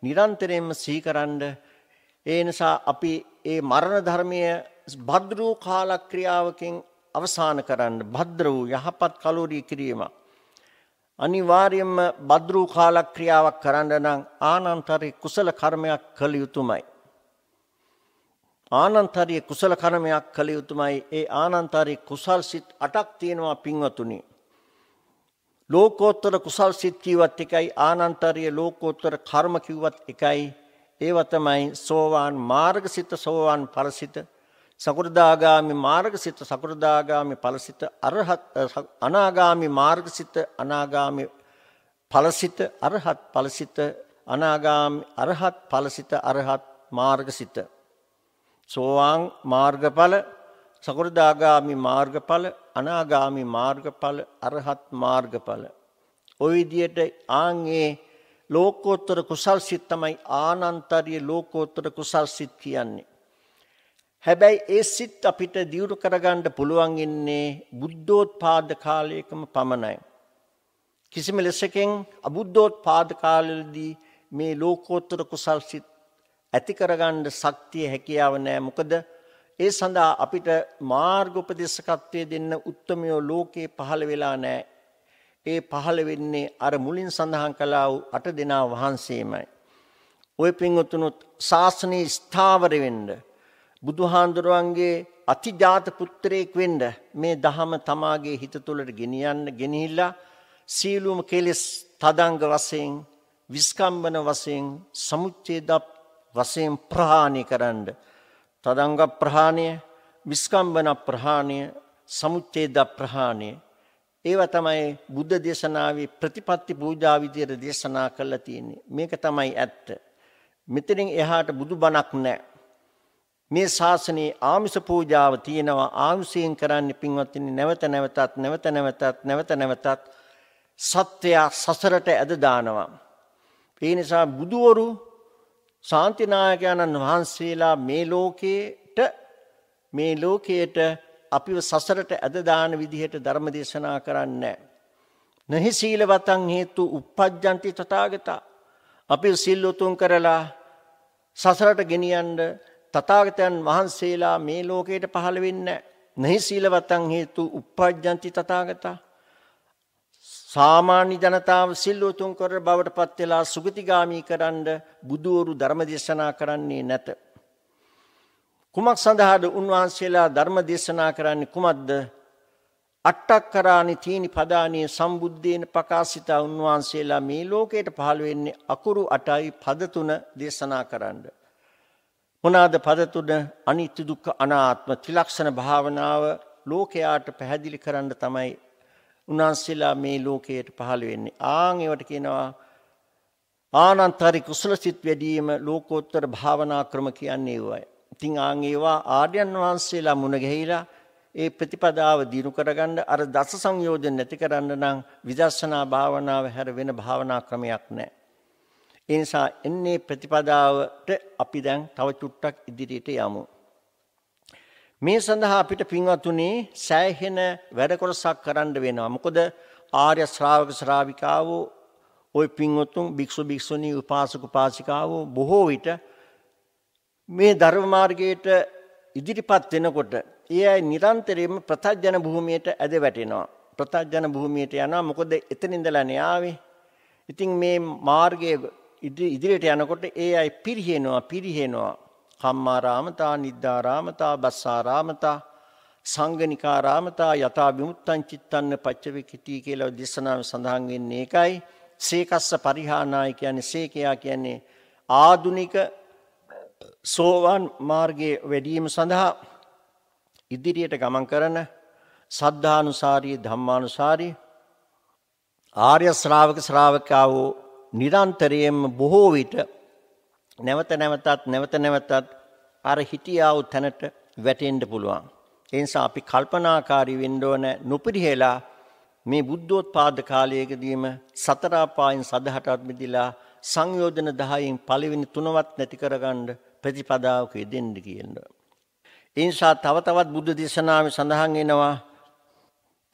නිරන්තරයෙන්ම සීකරන්ඩ ඒ නිසා අපි ඒ මරණ ධර්මය භද්‍ර වූ කාලක්‍රියාවකින් අවසාන කරන්න භද්‍ර වූ යහපත් කලෝරී කිරීම අනිවාර්යයෙන්ම භද්‍ර වූ කාලක්‍රියාවක් කරන්න නම් ආනන්තරේ කුසල කර්මයක් කළ යුතුයමයි ආනන්තරී කුසල කර්මයක් කළ යුතුමයි. ඒ ආනන්තරී කුසල් සිත් 8ක් තියෙනවා පින්වතුනි. ලෝකෝත්තර කුසල් සිත් කිව්වත් එකයි ආනන්තරී ලෝකෝත්තර කර්ම කිව්වත් එකයි. ඒව තමයි සෝවාන් මාර්ගසිත සෝවාන් ඵලසිත සකෘදාගාමි මාර්ගසිත සකෘදාගාමි ඵලසිත අරහත් අනාගාමි මාර්ගසිත අනාගාමි ඵලසිත අරහත් ඵලසිත අනාගාමි අරහත් ඵලසිත අරහත් මාර්ගසිත සෝවාන් මාර්ගඵල සකෘදාගාමි මාර්ගඵල අනාගාමි මාර්ගඵල අරහත් මාර්ගඵල. ඔය විදියට ආන්ගේ ලෝකෝත්තර කුසල් සිත් තමයි ආනන්තරිය ලෝකෝත්තර කුසල් සිත් කියන්නේ. හැබැයි ඒ සිත් අපිට දියුණු කරගන්න පුළුවන් ඉන්නේ බුද්ධෝත්පාද කාලයකම පමණයි. කිසිම ලෙසකින් අබුද්ධෝත්පාද කාලෙදී මේ ලෝකෝත්තර කුසල් සිත් ඇති කරගන්න ශක්තිය හැකියාව නැහැ. මොකද ඒ සඳහා අපිට මාර්ගෝපදේශකත්වයේ දෙන්න උත්මයෝ ලෝකේ පහළ වෙලා නැහැ. ඒ පහළ වෙන්නේ අර මුලින් සඳහන් කළා වූ අට දෙනා වහන්සේමයි. ওই පින්වතුනුත් ශාසනයේ ස්ථාවර වෙන්න බුදුහාඳුරුවන්ගේ අතිජාත පුත්‍රයෙක් වෙන්න මේ ධහම තමාගේ හිත තුළට ගෙනියන්න ගෙනහිල්ලා සීලුම කෙලෙස් තදංග වශයෙන් විස්කම්බන වශයෙන් සමුච්ඡේද වසයෙන් ප්‍රහාණය කරන්න. තදංග ප්‍රහාණය විස්කම්බන ප්‍රහාණය සමුච්චේද ප්‍රහාණය. ඒව තමයි බුද්ධ දේශනාවේ ප්‍රතිපත්ති පූජා විදියට දේශනා කරලා තියෙන්නේ. මේක තමයි ඇත්ත. මෙතනින් එහාට බුදු බණක් නැහැ. මේ ශාසනයේ ආමිස පූජාව තියෙනවා ආමිසයෙන් කරන්න පින්වත්නි නැවත නැවතත් නැවත නැවතත් නැවත නැවතත් සත්‍යය සසරට ඇද දානවා. ඒ නිසා බුදවරු ශාන්තිනායකයණන් වහන්සේලා මේ ලෝකයට මේ ලෝකයට අපිව සසරට ඇදදාන විදිහට ධර්ම දේශනා කරන්න. නැහි සීලවතන් හේතු උපද්ජන්ති තතාගතා. අපි සිල්ලොතුන් කරලා සසරට ගෙනියන්ඩ තතාගතයන් වහන්සේලා මේ ලෝකයට පහළ වෙන්න. නැහි සීලවතන් හේතු උපද්ජන්ති තතාගතා. සාමාන්‍ය ජනතාව සිල් උතුම් කර බවට පත් වෙලා සුගතිගාමි කරන්න බුදවරු ධර්ම දේශනා කරන්නේ නැත. කුමක් සඳහාද උන්වහන්සේලා ධර්ම දේශනා කරන්නේ කුමක්ද? අට්ටක්කරානි තීනි පදානි සම්බුද්ධේන ප්‍රකාශිත උන්වහන්සේලා මේ ලෝකයට පහළ වෙන්නේ අකුරු 8යි පද 3 දේශනා කරන්න. මොනවාද පද 3? අනිත්‍ය දුක්ඛ අනාත්ම ත්‍රිලක්ෂණ භාවනාව ලෝකයාට පැහැදිලි කරන්න තමයි උන්වහන්සේලා මේ ලෝකයට පහළ වෙන්නේ. ආන් ඒවට කියනවා ආනන්තරි කුසල සිත් වැඩිම ලෝකෝත්තර භාවනා ක්‍රම කියන්නේ ඒවයි. ඉතින් ආන් ඒවා ආර්යයන් වහන්සේලා මුණ ගැහිලා ඒ ප්‍රතිපදාව දිනු කරගන්න අර දස සංයෝජන නැති කරන්න නම් විදර්ශනා භාවනාව හැර වෙන භාවනා ක්‍රමයක් නැහැ. ඒ නිසා එන්නේ ප්‍රතිපදාවට අපි දැන් තව චුට්ටක් ඉදිරියට යමු. මේ සඳහා අපිට පින්වත්තුනේ සෑහෙන වැඩ කොටසක් කරන්න වෙනවා. මොකද ආර්ය ශ්‍රාවක ශ්‍රාවිකාවෝ ওই පින්වත්තුන් භික්ෂු භික්ෂුණී උපාසක උපාසිකාවෝ බොහෝ විට මේ ධර්ම මාර්ගයට ඉදිරිපත් වෙනකොට ඒ අය නිරන්තරයෙන්ම ප්‍රත්‍යජන භූමියට ඇද වැටෙනවා. ප්‍රත්‍යජන භූමියට යනවා මොකද එතන ඉඳලා න්යාවේ. ඉතින් මේ මාර්ගයේ ඉදිරියට යනකොට ඒ අය පිරිහෙනවා පිරිහෙනවා. කම්මාරාමතා නිද්ධාරාමතා බස්සාරාමතා සංගනිකාරාමතා යථා විමුත්තං චිත්තන්න පච්චවිකිටී කියලා දේශනාව සඳහන් වෙන්නේ ඒකයි. සේකස්ස පරිහානාය කියන්නේ සේකයා කියන්නේ ආදුනික සෝවාන් මාර්ගයේ වැඩීම සඳහා ඉදිරියට ගමන් කරන සද්ධානුසාරී ධම්මානුසාරී ආර්ය ශ්‍රාවක ශ්‍රාවකාවෝ නිරන්තරයෙන්ම බොහෝ විට නැවත නැවතත් නැවත නැවතත් අර හිටියාවු තැනට වැටෙන්ඩ පුළුවන්. එනිසා අපි කල්පනාකාරී වෙන්ඩෝන නොපිරිහෙලා මේ බුද්ධෝත් පාද කාලයකදීම සතරාපායෙන් සදහටත්මිදිලා සංයෝජන දහයින් පලිවිනි තුනවත් නැති කරගණ්ඩ ප්‍රතිපදාවක දෙෙන්ඩ කියන්න. එනිසා තවතවත් බුද්ධ දේශනාව සඳහන් එනවා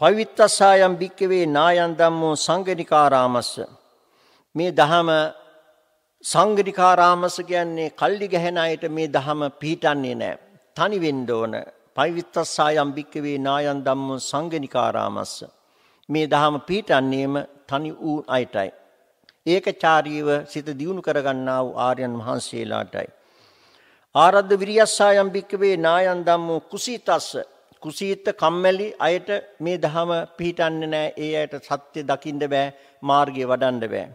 පවිත්තස්සායම් භික්කවේ නායන් දම්මෝ සංගනිකාරාමස්ස. මේ දහම සංගරිකාරාමස කියන්නේ කල්ලි ගැහෙන අයට මේ දහම පිහිටන්නේ නෑ. තනි වෙන්න ඕන. පවිත්තස්සායම් භික්කවේ නායන් ධම්ම සංගනිකාරාමස්ස. මේ දහම පිහිටන්නේම තනි වූ අයටයි. ඒකචාරීව සිත දියුණු කරගන්නා වූ ආර්යයන් වහන්සේලාටයි. ආරද්ධ විරියස්සායම් භික්කවේ නායන් ධම්මෝ කුසීතස්ස කුසීත කම්මැලි අයට මේ දහම පිහිටන්නේ නෑ ඒ අයට සත්‍ය දකින්න බෑ මාර්ගය වඩන්න බෑ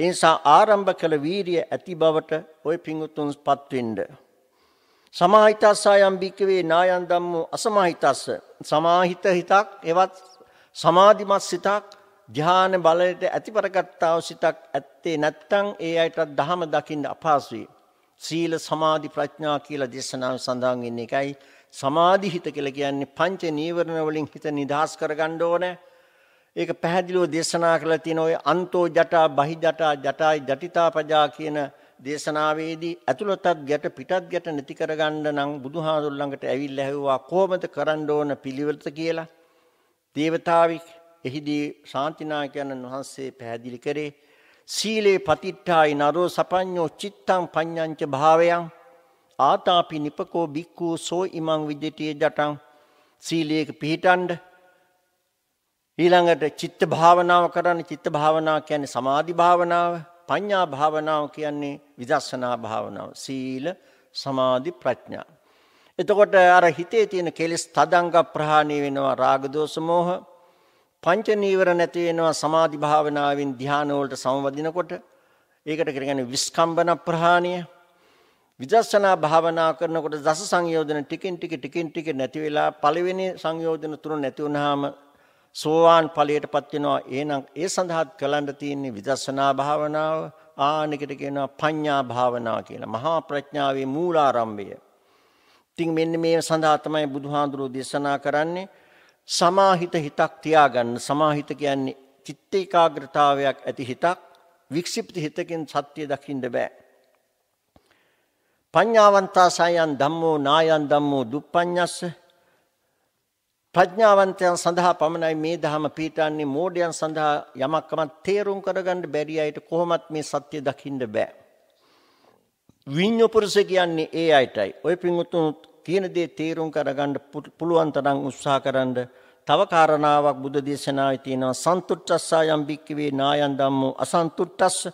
ඒ නිසා ආරම්භ කළ වීරිය ඇති බවට ওই පිංගුතුන්පත් වෙන්න. සමාහිතස්සයම් භික්කවේ නායන් ධම්මෝ අසමාහිතස්ස සමාහිත හිතක් එවත් සමාධිමත් සිතක් ධ්‍යාන බලයට ඇතිපරගත්තා වූ සිතක් ඇත්තේ නැත්නම් ඒ අයටත් ධහම දකින්න අපහසුයි. සීල සමාධි ප්‍රඥා කියලා දේශනාව සඳහන් වෙන්නේ එකයි. සමාධි හිත කියලා කියන්නේ පංච නීවරණ වලින් හිත නිදහස් කරගන්න ඕනේ. ඒක පැහැදිලිව දේශනා කරලා තියෙන ඔය අන්තෝ ජටා බහි ජටා ජටායි ජටිතා පජා කියන දේශනාවේදී ඇතුළතත් ගැට පිටත් ගැට නැති කරගන්න නම් බුදුහාඳුන් ළඟට ඇවිල්ලා ඇහුවා කොහොමද කරන්න ඕන පිළිවෙලට කියලා. දේවතාවික එහිදී ශාන්තිනායකයන්න් වහන්සේ පැහැදිලි කරේ සීලේ පතිට්ඨායි නරෝ සපඤ්ඤෝ චිත්තං පඤ්ඤංච භාවයං ආතාපි නිපකෝ බික්ඛු සෝ ඉමං විජිතේ ජටං සීලේක පිහිටන්නේ ඊළඟට චිත්ත භාවනාව කරන්න චිත්ත භාවනා කියන්නේ සමාධි භාවනාව පඤ්ඤා භාවනාව කියන්නේ විදර්ශනා භාවනාව සීල සමාධි ප්‍රඥා එතකොට අර හිතේ තියෙන කෙලෙස් තදංග ප්‍රහාණය වෙනවා රාග දෝෂ මොහ පංච නීවර නැති වෙනවා සමාධි භාවනාවෙන් ධානය වලට සමවදිනකොට ඒකට කියන්නේ විස්කම්බන ප්‍රහාණය විදර්ශනා භාවනා කරනකොට දස සංයෝජන ටිකින් ටික ටිකින් ටික නැති වෙලා පළවෙනි සංයෝජන තුන නැති වුනහම සෝවාන් ඵලයට පත් වෙනවා. එහෙනම් ඒ සඳහා කලන්න තියෙන්නේ විදර්ශනා භාවනාව, ආනෙකට කියනවා පඤ්ඤා භාවනාව කියලා. මහා ප්‍රඥාවේ මූලාරම්භය. ඉතින් මෙන්න මේ සඳහා තමයි බුදුහාඳුරෝ දේශනා කරන්නේ සමාහිත හිතක් තියාගන්න. සමාහිත කියන්නේ චිත්ත ඒකාග්‍රතාවයක් ඇති හිතක්. වික්ෂිප්ත හිතකින් සත්‍ය දකින්න බෑ. පඤ්ඤාවන්තා සයන් ධම්මෝ නායන් ධම්මෝ දුප්පඤ්ඤස්ස ප්‍රඥාවන්තයන් සඳහා පමණයි මේ ධහම පිහිටන්නේ මෝඩයන් සඳහා යමක්කමත් තේරුම් කරගන්න බැරි අයට කොහොමත් මේ සත්‍ය දකින්න බෑ. විඤ්ඤ පුරුෂ කියන්නේ ඒ අයටයි. ওই පිංගුතුන් කියන දේ තේරුම් කරගන්න පුළුවන් තරම් උත්සාහ කරන්න. තව කාරණාවක් බුදු දේශනාවේ තියෙනවා සන්තුට්ඨස්සා යම් භික්කවේ නායන් ධම්මෝ අසන්තුට්ඨස්සා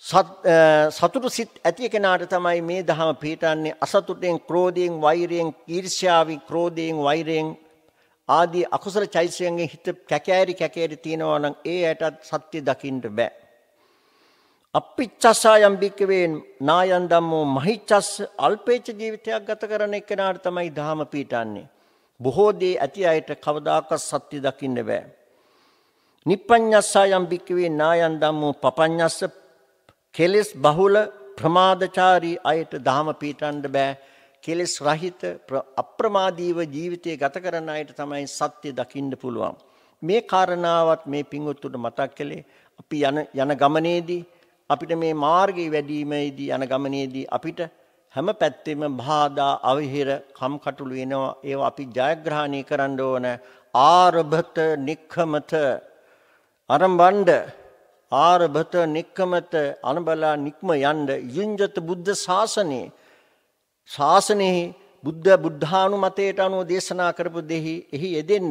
සතුටු සිත් ඇති කෙනාට තමයි මේ දහම පිටන්නේ අසතුටෙන් ක්‍රෝධයෙන් වෛරයෙන් ඊර්ෂ්‍යාවෙන් ක්‍රෝධයෙන් වෛරයෙන් ආදී අකුසල චෛතසිකයන්ගෙන් හිත කැකෑරි කැකෑරි තියනවා නම් ඒ ඇටත් සත්‍ය දකින්න බෑ අපිච්චසයම් බිකවේ නායන් ධම්මෝ මහිච්ඡස් අල්පේච ජීවිතයක් ගත කරන එක්කෙනාට තමයි ධහම පිටන්නේ බොහෝ දේ ඇති අයට කවදාකවත් සත්‍ය දකින්න බෑ නිප්පඤ්ඤස්සයම් බිකවේ නායන් ධම්මෝ පපඤ්ඤස්ස කෙලෙස් බහුල ප්‍රමාදචාරී අයට දහම පීටන්ඩ බෑ කෙලෙස් රහිත අප්‍රමාදීව ජීවිතය ගත කරන අයට තමයි සත්‍යය දකිින්ඩ පුළුවන්. මේ කාරණාවත් මේ පිංගුත්තුට මතක් කළේ අපි යන ගමනේදී අපිට මේ මාර්ගයේ වැඩීමේදී යන ගමනේදී අපිට හැම පැත්තෙම බාධා අවහිර කම්කටුළු එනවා ඒව අපි ජයග්‍රහණය කරන්න ඕන ආරභත නික්කමත අරම්බණ්ඩ ආරභත නික්කමත අනබලා නික්ම යන්න යුංජත බුද්ධ ශාසනයේ ශාසනයේ බුද්ධ බුද්ධානුමතයට අනුව දේශනා කරපු දෙහි එහි යෙදෙන්න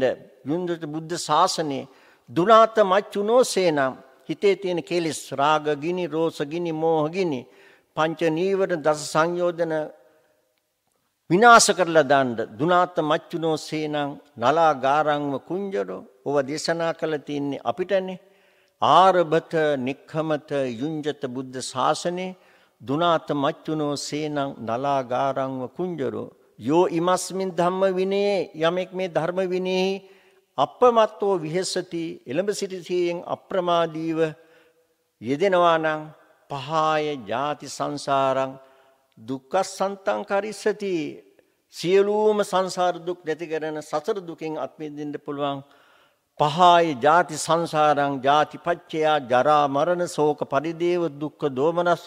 යුංජත බුද්ධ ශාසනයේ දුනාත මච්චුනෝසේනම් හිතේ තියෙන කෙලෙස් රාග ගිනි රෝස ගිනි මෝහ ගිනි පංච නීවරණ දස සංයෝජන විනාශ කරලා දාන්න දුනාත මච්චුනෝසේනම් නලා ගාරංව කුංජරෝ ඔව දේශනා කළ තින්නේ අපිටනේ ආරභත නික්කමත යුංජත බුද්ධ ශාසනේ දුනාත මච්චුනෝ සේනං නලාගාරංව කුංජරෝ යෝ ඉමස්මින් ධම්ම විනයේ යමෙක් මේ ධර්ම විනයෙහි අපමත්තෝ විහෙසති එළඹ සිටිසියෙන් අප්‍රමාදීව යෙදෙනවා නම් පහාය ජාති සංසාරං දුක්ඛසන්තං කරිස්සති සියලුම සංසාර දුක් නැති කරන සසර දුකෙන් අත් මිදෙන්න පුළුවන් පහයි ජාති සංසාරං ජාති පච්චයා ජරා මරණ සෝක පරිදේව දුක්ඛ දෝමනස්ස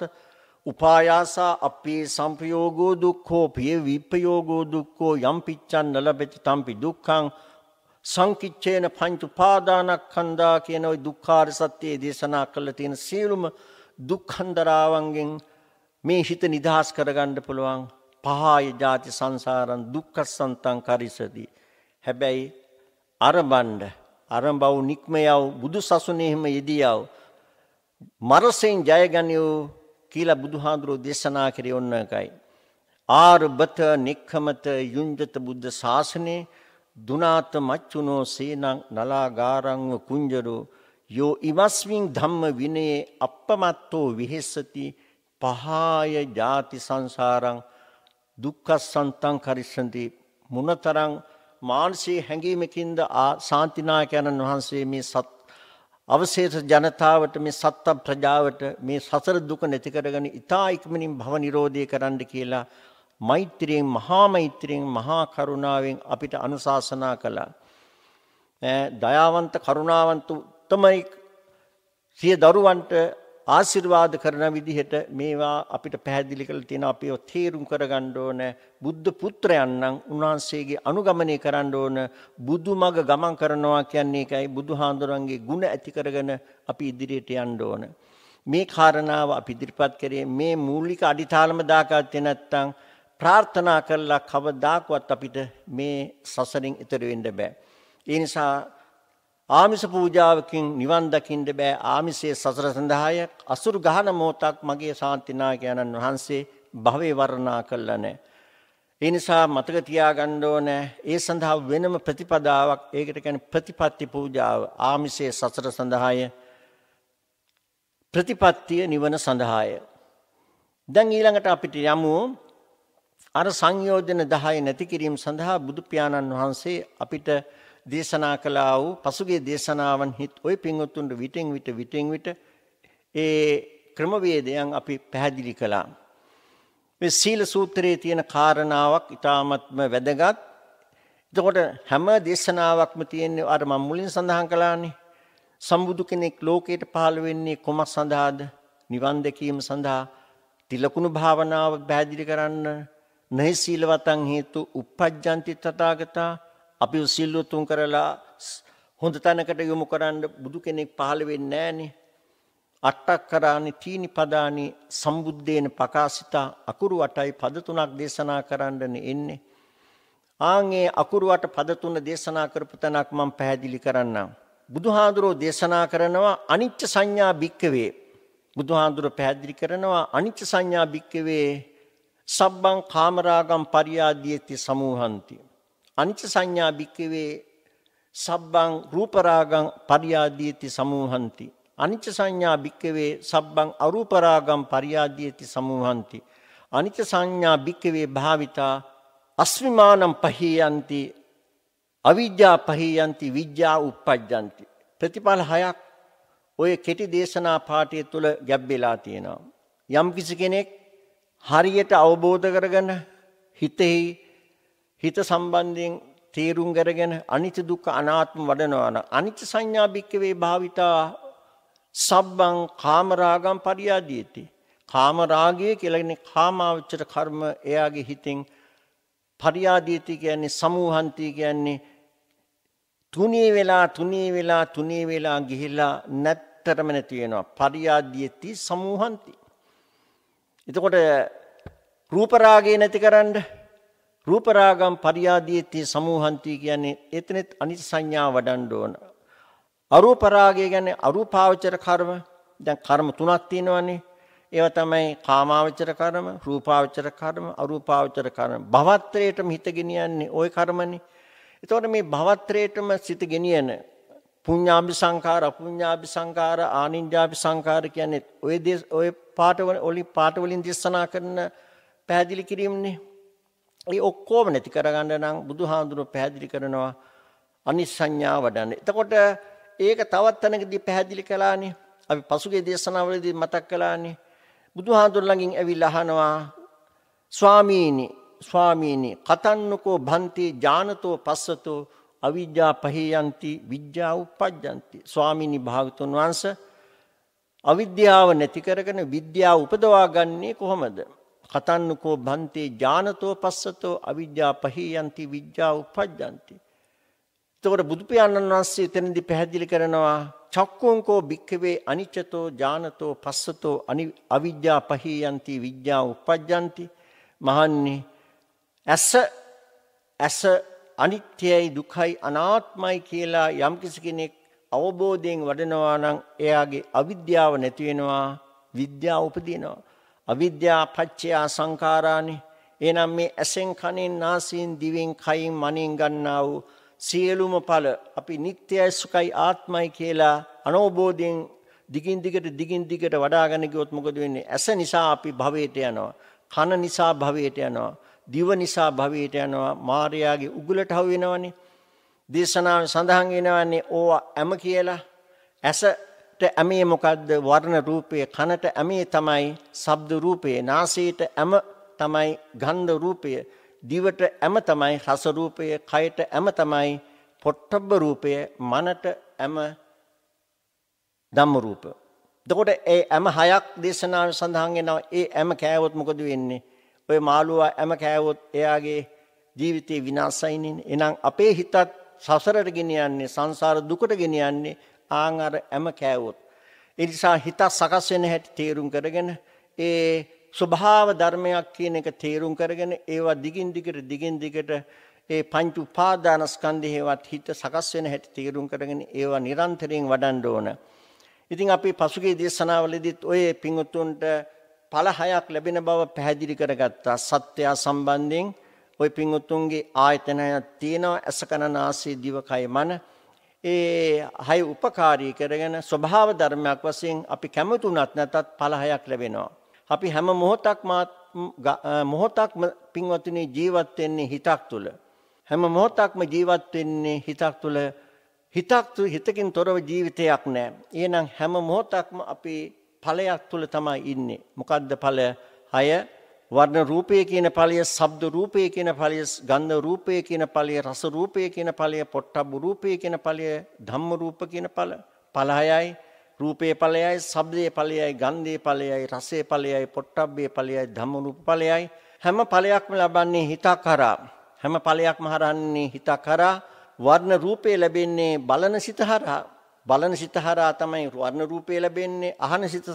උපායාසා අපේ සම්පයෝගෝ දුක්ඛෝ පිය විප්පයෝගෝ දුක්ඛෝ යම් පිච්ඡන් නලබති තම්පි දුක්ඛං සංකිච්ඡේන පංච උපාදානස්කන්ධා කියන ওই දුක්ඛාර සත්‍යයේ දේශනා කළ තියෙන සීලුම දුක්ඛන්දරාවන්ගෙන් මේ හිත නිදහස් කරගන්න පුළුවන් පහය ජාති සංසාරං දුක්ඛසන්තං කරිසති හැබැයි අරබණ්ඩ අරඹව නික්මයව බුදු සසුනේම යෙදියව මරසෙන් ජයගනියෝ කියලා බුදුහාඳුරෝ දේශනා කරේ ඔන්න එකයි ආර්බත නික්ඛමත යුඤ්ජත බුද්ධ ශාසනේ දුනාත මච්චුනෝ සේනං නලාගාරංව කුංජරෝ යෝ ඉමස්මින් ධම්ම විනේ අප්පමත්තෝ විහෙස්සති පහාය ජාති සංසාරං දුක්ඛ සන්තං කරිස්සන්ති මොනතරම් මානසික හැඟීමකින්ද සාන්තිනායකයන්න් වහන්සේ මේ සත් අවශේෂ ජනතාවට මේ සත්ත ප්‍රජාවට මේ සසර දුක නැති කරගෙන ඊතා ඉක්මනින් භව නිරෝධය කරන්න කියලා මෛත්‍රියෙන් මහා මෛත්‍රියෙන් මහා කරුණාවෙන් අපිට අනුශාසනා කළා. දයාවන්ත කරුණාවන්ත උත්තමයි සිය දරුවන්ට ආශිර්වාද කරන විදිහට මේවා අපිට පැහැදිලි කරලා තියෙන අපිව තේරුම් කරගන්න ඕන බුද්ධ පුත්‍රයන් නම් උන්වහන්සේගේ අනුගමනය කරන්න ඕන බුදු මඟ ගමන් කරනවා කියන්නේ ඒකයි බුදුහාඳුරන්ගේ ගුණ ඇති කරගෙන අපි ඉදිරියට යන්න ඕන මේ කාරණාව අපි ඉදිරිපත් කරේ මේ මූලික අඩිතාලම දාගත්තේ නැත්නම් ප්‍රාර්ථනා කළා කවදාකවත් අපිට මේ සසරින් ඈතර වෙන්න බෑ ඒ නිසා ආමිස පූජාවකින් නිවන් දකින්න බෑ ආමිසයේ සසර සඳහාය අසුරු ගහන මොහොතක් මගේ ශාන්තිනායකයන්න් වහන්සේ භවේ වර්ණනා කළා නෑ. ඒ නිසා මතක තියාගන්න ඕනේ ඒ සඳහා වෙනම ප්‍රතිපදාවක් ඒකට කියන්නේ ප්‍රතිපත්ති පූජාව ආමිසයේ සසර සඳහාය ප්‍රතිපත්තිය නිවන සඳහාය. දැන් ඊළඟට අපිට යමු අර සංයෝජන 10 නැති කිරීම සඳහා බුදු පියාණන් වහන්සේ අපිට දේශනා කළා වූ පසුගිය දේශනාවන් හිත් ওই පින්වත්තුන්ට විටෙන් විට විටෙන් විට ඒ ක්‍රමවේදයන් අපි පැහැදිලි කළා. මේ සීල සූත්‍රයේ තියෙන කාරණාවක් ඊටාත්ම වැදගත්. එතකොට හැම දේශනාවක්ම තියෙන්නේ අර මම මුලින් සඳහන් කළානේ සම්බුදු කෙනෙක් ලෝකයට පහළ වෙන්නේ කොමක් සඳහාද? නිවන් දැකීම සඳහා තිලකුණු භාවනාව පැහැදිලි කරන්න නහි සීලවතං හේතු uppajjanti tathagata අපි සිල් උතුම් කරලා හොඳ තැනකට යොමු කරන්න බුදු කෙනෙක් පහළ වෙන්නේ නැහනේ. අට්ටක්කරානි තීනි පදානි සම්බුද්ධේන පකාසිතා අකුරු 8යි පද තුනක් දේශනා කරන්න එන්නේ. ආන්ගේ අකුරු 8 පද තුන දේශනා කරපු තැනක් මම පැහැදිලි කරන්නම්. බුදුහාඳුරෝ දේශනා කරනවා අනිච්ච සංඥා භික්කවේ. බුදුහාඳුරෝ පැහැදිලි කරනවා අනිච්ච සංඥා භික්කවේ සබ්බං කාමරාගම් පරියාදීති සමූහන්ති. අනිච්ච සංඥා භික්කවේ සබ්බං රූපරාගං පරියාදීති සමූහන්ති අනිච්ච සංඥා භික්කවේ සබ්බං අරූපරාගං පරියාදීති සමූහන්ති අනිච්ච සංඥා භික්කවේ භාවිතා අස්මිමානම් පහියන්ති අවිද්‍යා පහියන්ති විද්‍යා උප්පජ්ජන්ති ප්‍රතිඵල හයක් ඔය කෙටි දේශනා පාඨය තුල ගැබ්බෙලා තියෙනවා යම් කිසි කෙනෙක් හරියට අවබෝධ කරගෙන හිතෙහි හිත සම්බන්ධයෙන් තේරුම් කරගෙන අනිත්‍ය දුක්ඛ අනාත්ම වඩනවා නම් අනිත්‍ය සංඥා භික්කවේ භාවිතා සබ්බං කාමරාගම් පරියාදීති කාමරාගය කියලා කියන්නේ කාමාවචර කර්ම එයාගේ හිතෙන් පරියාදීති කියන්නේ සමූහන්ති කියන්නේ තුනී වෙලා තුනී වෙලා තුනී වෙලා ගිහිලා නැත්තරම නැති වෙනවා පරියාදීති සමූහන්ති එතකොට රූප රාගය නැතිකරන්නේ රූපරාගම් පරියාදීති සමූහන්ති කියන්නේ එතනෙත් අනිත් සංඥා වඩන්න ඕන. අරූපරාගය කියන්නේ අරූපාවචර කර්ම. දැන් කර්ම තුනක් තියෙනවානේ. ඒවා තමයි කාමාවචර කර්ම, රූපාවචර කර්ම, අරූපාවචර කර්ම. භවත්‍රයටම හිත ගෙනියන්නේ ওই කර්මනේ. එතකොට මේ භවත්‍රයටම සිත ගෙනියන පුඤ්ඤාභි සංඛාර, අපුඤ්ඤාභි සංඛාර, ආනිඤ්ඤාභි සංඛාර කියන්නේ ওই ඔය පාට වලින් පාට වලින් දේශනා කරන පැහැදිලි කිරීමනේ. ඒ ඔක්කොම නැති කරගන්න නම් බුදුහාඳුනෝ පැහැදිලි කරනවා අනිසඤ්ඤා වඩන්න. එතකොට ඒක තවත් තැනකදී පැහැදිලි කළානේ. අපි පසුගිය දේශනාවලදී මතක් කළානේ. බුදුහාඳුන් ළඟින් ඇවිල්ලා අහනවා ස්වාමීනි ස්වාමීනි කතන්නකෝ භන්ති ඥානතෝ පස්සතෝ අවිද්‍යා පහේයන්ති විද්‍යා උපජ්ජන්ති ස්වාමීනි භාගතුන් වහන්සේ අවිද්‍යාව නැති කරගෙන විද්‍යාව උපදවා ගන්නේ කොහොමද? කතන්නකෝ බන්තේ ඥානතෝ පස්සතෝ අවිද්‍යා පහේයන්ති විද්‍යා උපජ්ජන්ති. එතකොට බුදු පියාණන් වහන්සේ එතනදී පැහැදිලි කරනවා චක්කුංකෝ භික්ඛවේ අනිච්චතෝ ඥානතෝ පස්සතෝ අවිද්‍යා පහේයන්ති විද්‍යා උපජ්ජන්ති. මහන්නේ ඇස ඇස අනිත්‍යයි දුකයි අනාත්මයි කියලා යම්කිසි කෙනෙක් අවබෝධයෙන් වඩනවා නම් එයාගේ අවිද්‍යාව නැති වෙනවා විද්‍යාව උපදිනවා අවිද්‍යා පච්චයා සංඛාරානේ. එනම් මේ ඇසෙන් කනෙන් නාසයෙන් දිවෙන් කයින් මනින් ගන්නා වූ සියලුම ඵල අපි නිට්ටයයි සුඛයි ආත්මයි කියලා අනෝබෝධයෙන් දිගින් දිගට දිගින් දිගට වඩාගෙන ගියොත් මොකද වෙන්නේ? ඇස නිසා අපි භවයට යනවා. කන නිසා භවයට යනවා. දිව නිසා භවයට යනවා. මායාගේ උගුලට හවු වෙනවනේ. දේශනාව සඳහන් වෙනවන්නේ ඕවා ඇම කියලා. ඇස ඇහැට ඇමේ මොකද්ද වර්ණ රූපය කනට ඇමේ තමයි ශබ්ද රූපය නාසයට ඇම තමයි ගන්ධ රූපය දිවට ඇම තමයි රස රූපය කයට ඇම තමයි පොට්ටබ්බ රූපය මනට ඇම ධම්ම රූප. එතකොට ඒ ඇම හයක් දේශනාවේ සඳහන් වෙනවා. ඒ ඇම කෑවොත් මොකද වෙන්නේ? ඔය මාළුවා ඇම කෑවොත් එයාගේ ජීවිතේ විනාශයිනේ. එහෙනම් අපේ හිතත් සසරට ගෙනියන්නේ සංසාර දුකට ගෙනියන්නේ ආන් අර ඇම කෑවොත්. ඒ නිසා හිත සකස් වෙන හැටි තේරුම් කරගෙන ඒ ස්වභාව ධර්මයක් කියන එක තේරුම් කරගෙන ඒවා දිගින් දිගට දිගින් දිගට ඒ පංච උපාදානස්කන්ධයවත් හිත සකස් වෙන හැටි තේරුම් කරගෙන ඒවා නිරන්තරයෙන් වඩන්න ඕන. ඉතින් අපි පසුගිය දේශනාවලදීත් ඔය පිංගුතුන්ට ඵල හයක් ලැබෙන බව පැහැදිලි කරගත්තා. සත්‍යය සම්බන්ධයෙන් ওই පිංගුතුන්ගේ ආයතනයක් තියෙනවා. අසකන නාසය දිවකය මන ඒ හය උපකාරී කරගෙන ස්වභාව ධර්මයක් වශයෙන් අපි කැමතුණත් නැතත් ඵල හයක් ලැබෙනවා. අපි හැම මොහොතක්ම මොහොතක්ම පින්වත්නි ජීවත් වෙන්නේ හිතක් තුල. හැම මොහොතක්ම ජීවත් වෙන්නේ හිතක් තුල. හිතක් හිතකින් තොරව ජීවිතයක් නැහැ. එහෙනම් හැම මොහොතක්ම අපි ඵලයක් තුල තමයි ඉන්නේ. මොකද්ද ඵල? 6 වර්ණ රූපය කියන ඵලය, ශබ්ද රූපය කියන ඵලය, ගන්ධ රූපය කියන ඵලය, රස රූපය කියන ඵලය, පොට්ටබ්බ රූපය කියන ඵලය, ධම්ම රූප කියන ඵල, ඵල හයයි, රූපේ ඵලයයි, ශබ්දේ ඵලයයි, ගන්ධේ ඵලයයි, රසේ ඵලයයි, පොට්ටබ්බේ ඵලයයි, ධම්ම රූප ඵලයයි. හැම ඵලයක්ම ලබන්නේ හිත කරා. හැම ඵලයක්ම හරන්නේ හිත කරා. වර්ණ රූපේ ලැබෙන්නේ බලන සිත හරහා. බලන සිත හරහා තමයි වර්ණ රූපය ලැබෙන්නේ අහන සිත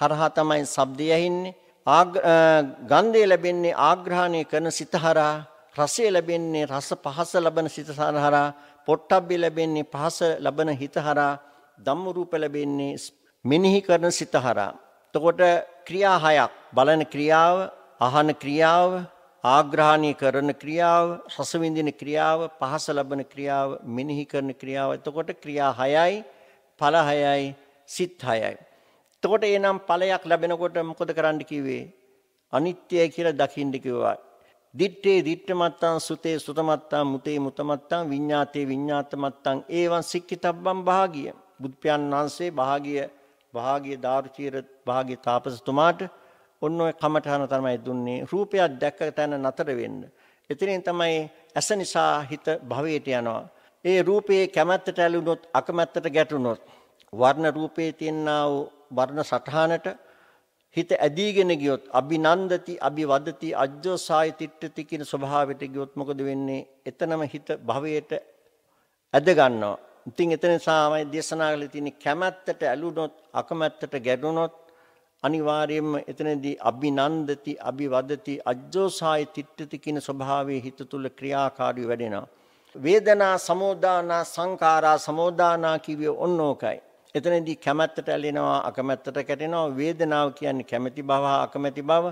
හරහා තමයි ශබ්දය ඇහින්නේ ගන්ධය ලැබෙන්නේ ආග්‍රහණය කරන සිත හරහා රසය ලැබෙන්නේ රස පහස ලබන සිත හරහා පොට්ටබ්බේ ලැබෙන්නේ පහස ලබන හිත හරහා ධම්ම රූප ලැබෙන්නේ මෙනෙහි කරන සිත හරහා එතකොට ක්‍රියා හයක් බලන ක්‍රියාව අහන ක්‍රියාව ආග්‍රහණය කරන ක්‍රියාව රස විඳින ක්‍රියාව පහස ලබන ක්‍රියාව මෙනෙහි කරන ක්‍රියාව එතකොට ක්‍රියා හයයි ඵල හයයි සිත් හයයි එතකොට එනම් ඵලයක් ලැබෙනකොට මොකද කරන්න කිව්වේ? අනිත්‍යයි කියලා දකින්න කිව්වා. දිත්තේ දිත්තමත්තං සුතේ සුතමත්තං මුතේ මුතමත්තං විඤ්ඤාතේ විඤ්ඤාතමත්තං ඒවං සික්කිතබ්බං භාගිය. බුදු වහන්සේ භාගිය භාගිය දාරුචීර භාගිය තාපසතුමාට ඔන්න ඔය කමඨාන තමයි දුන්නේ. රූපයක් දැක්ක තැන නතර වෙන්න. එතනින් තමයි ඇස නිසා හිත භවයට යනවා. ඒ රූපයේ කැමැත්තට ඇලුනොත් අකමැත්තට ගැටුනොත් වර්ණ රූපයේ තියනා වූ වර්ණ සටහනට හිත ඇදීගෙන ගියොත් අභිනන්දති අභිවදති අජ්ජෝසාය තිට්ඨති කියන ස්වභාවයට ගියොත් මොකද වෙන්නේ එතනම හිත භවයට ඇද ගන්නවා ඉතින් එතන සාමයි දේශනා කරලා තියෙන කැමැත්තට ඇලුනොත් අකමැත්තට ගැටුනොත් අනිවාර්යයෙන්ම එතනදී අභිනන්දති අභිවදති අජ්ජෝසාය තිට්ඨති කියන ස්වභාවයේ හිත තුල ක්‍රියාකාරී වැඩෙනවා වේදනා සමෝදානා සංඛාරා සමෝදානා කිව්වේ ඔන්නෝකයි එතනදී කැමැත්තට ඇලෙනවා අකමැත්තට කැටෙනවා වේදනාව කියන්නේ කැමැති බව අකමැති බව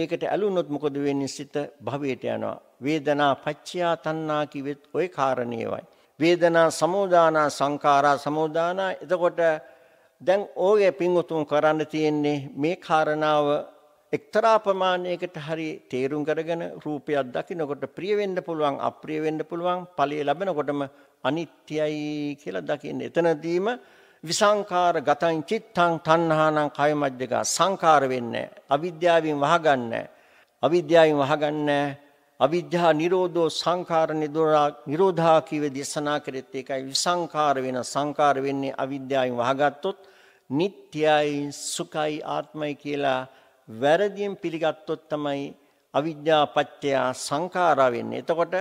ඒකට ඇලුනොත් මොකද වෙන්නේ සිත භවයට යනවා වේදනා පච්චයා තණ්හා කිවෙත් ওই කාරණේවයි වේදනා සමෝදානා සංඛාරා සමෝදානා එතකොට දැන් ඕගේ පිංගුතුම් කරන්න තියෙන්නේ මේ කාරණාව එක්තරා ප්‍රමාණයකට හරි තේරුම් කරගෙන රූපයක් දකිනකොට ප්‍රිය වෙන්න පුළුවන් අප්‍රිය වෙන්න පුළුවන් ඵලයේ ලැබෙනකොටම අනිත්‍යයි කියලා දකින්න. එතනදීම විසංකාර ගතං චිත්තං තණ්හානං කයමජ්ජක සංකාර වෙන්නේ අවිද්‍යාවෙන් වහගන්නේ අවිද්‍යාවෙන් වහගන්නේ අවිද්‍යා නිරෝධෝ සංඛාර නිරෝධා කීව දේශනා කරෙත් ඒකයි විසංඛාර වෙන සංඛාර වෙන්නේ අවිද්‍යාවෙන් වහගත්තොත් නිට්ටයයි සුඛයි ආත්මයි කියලා වැරදියෙන් පිළිගත්තොත් තමයි අවිද්‍යා පත්‍ය සංඛාරා වෙන්නේ. එතකොට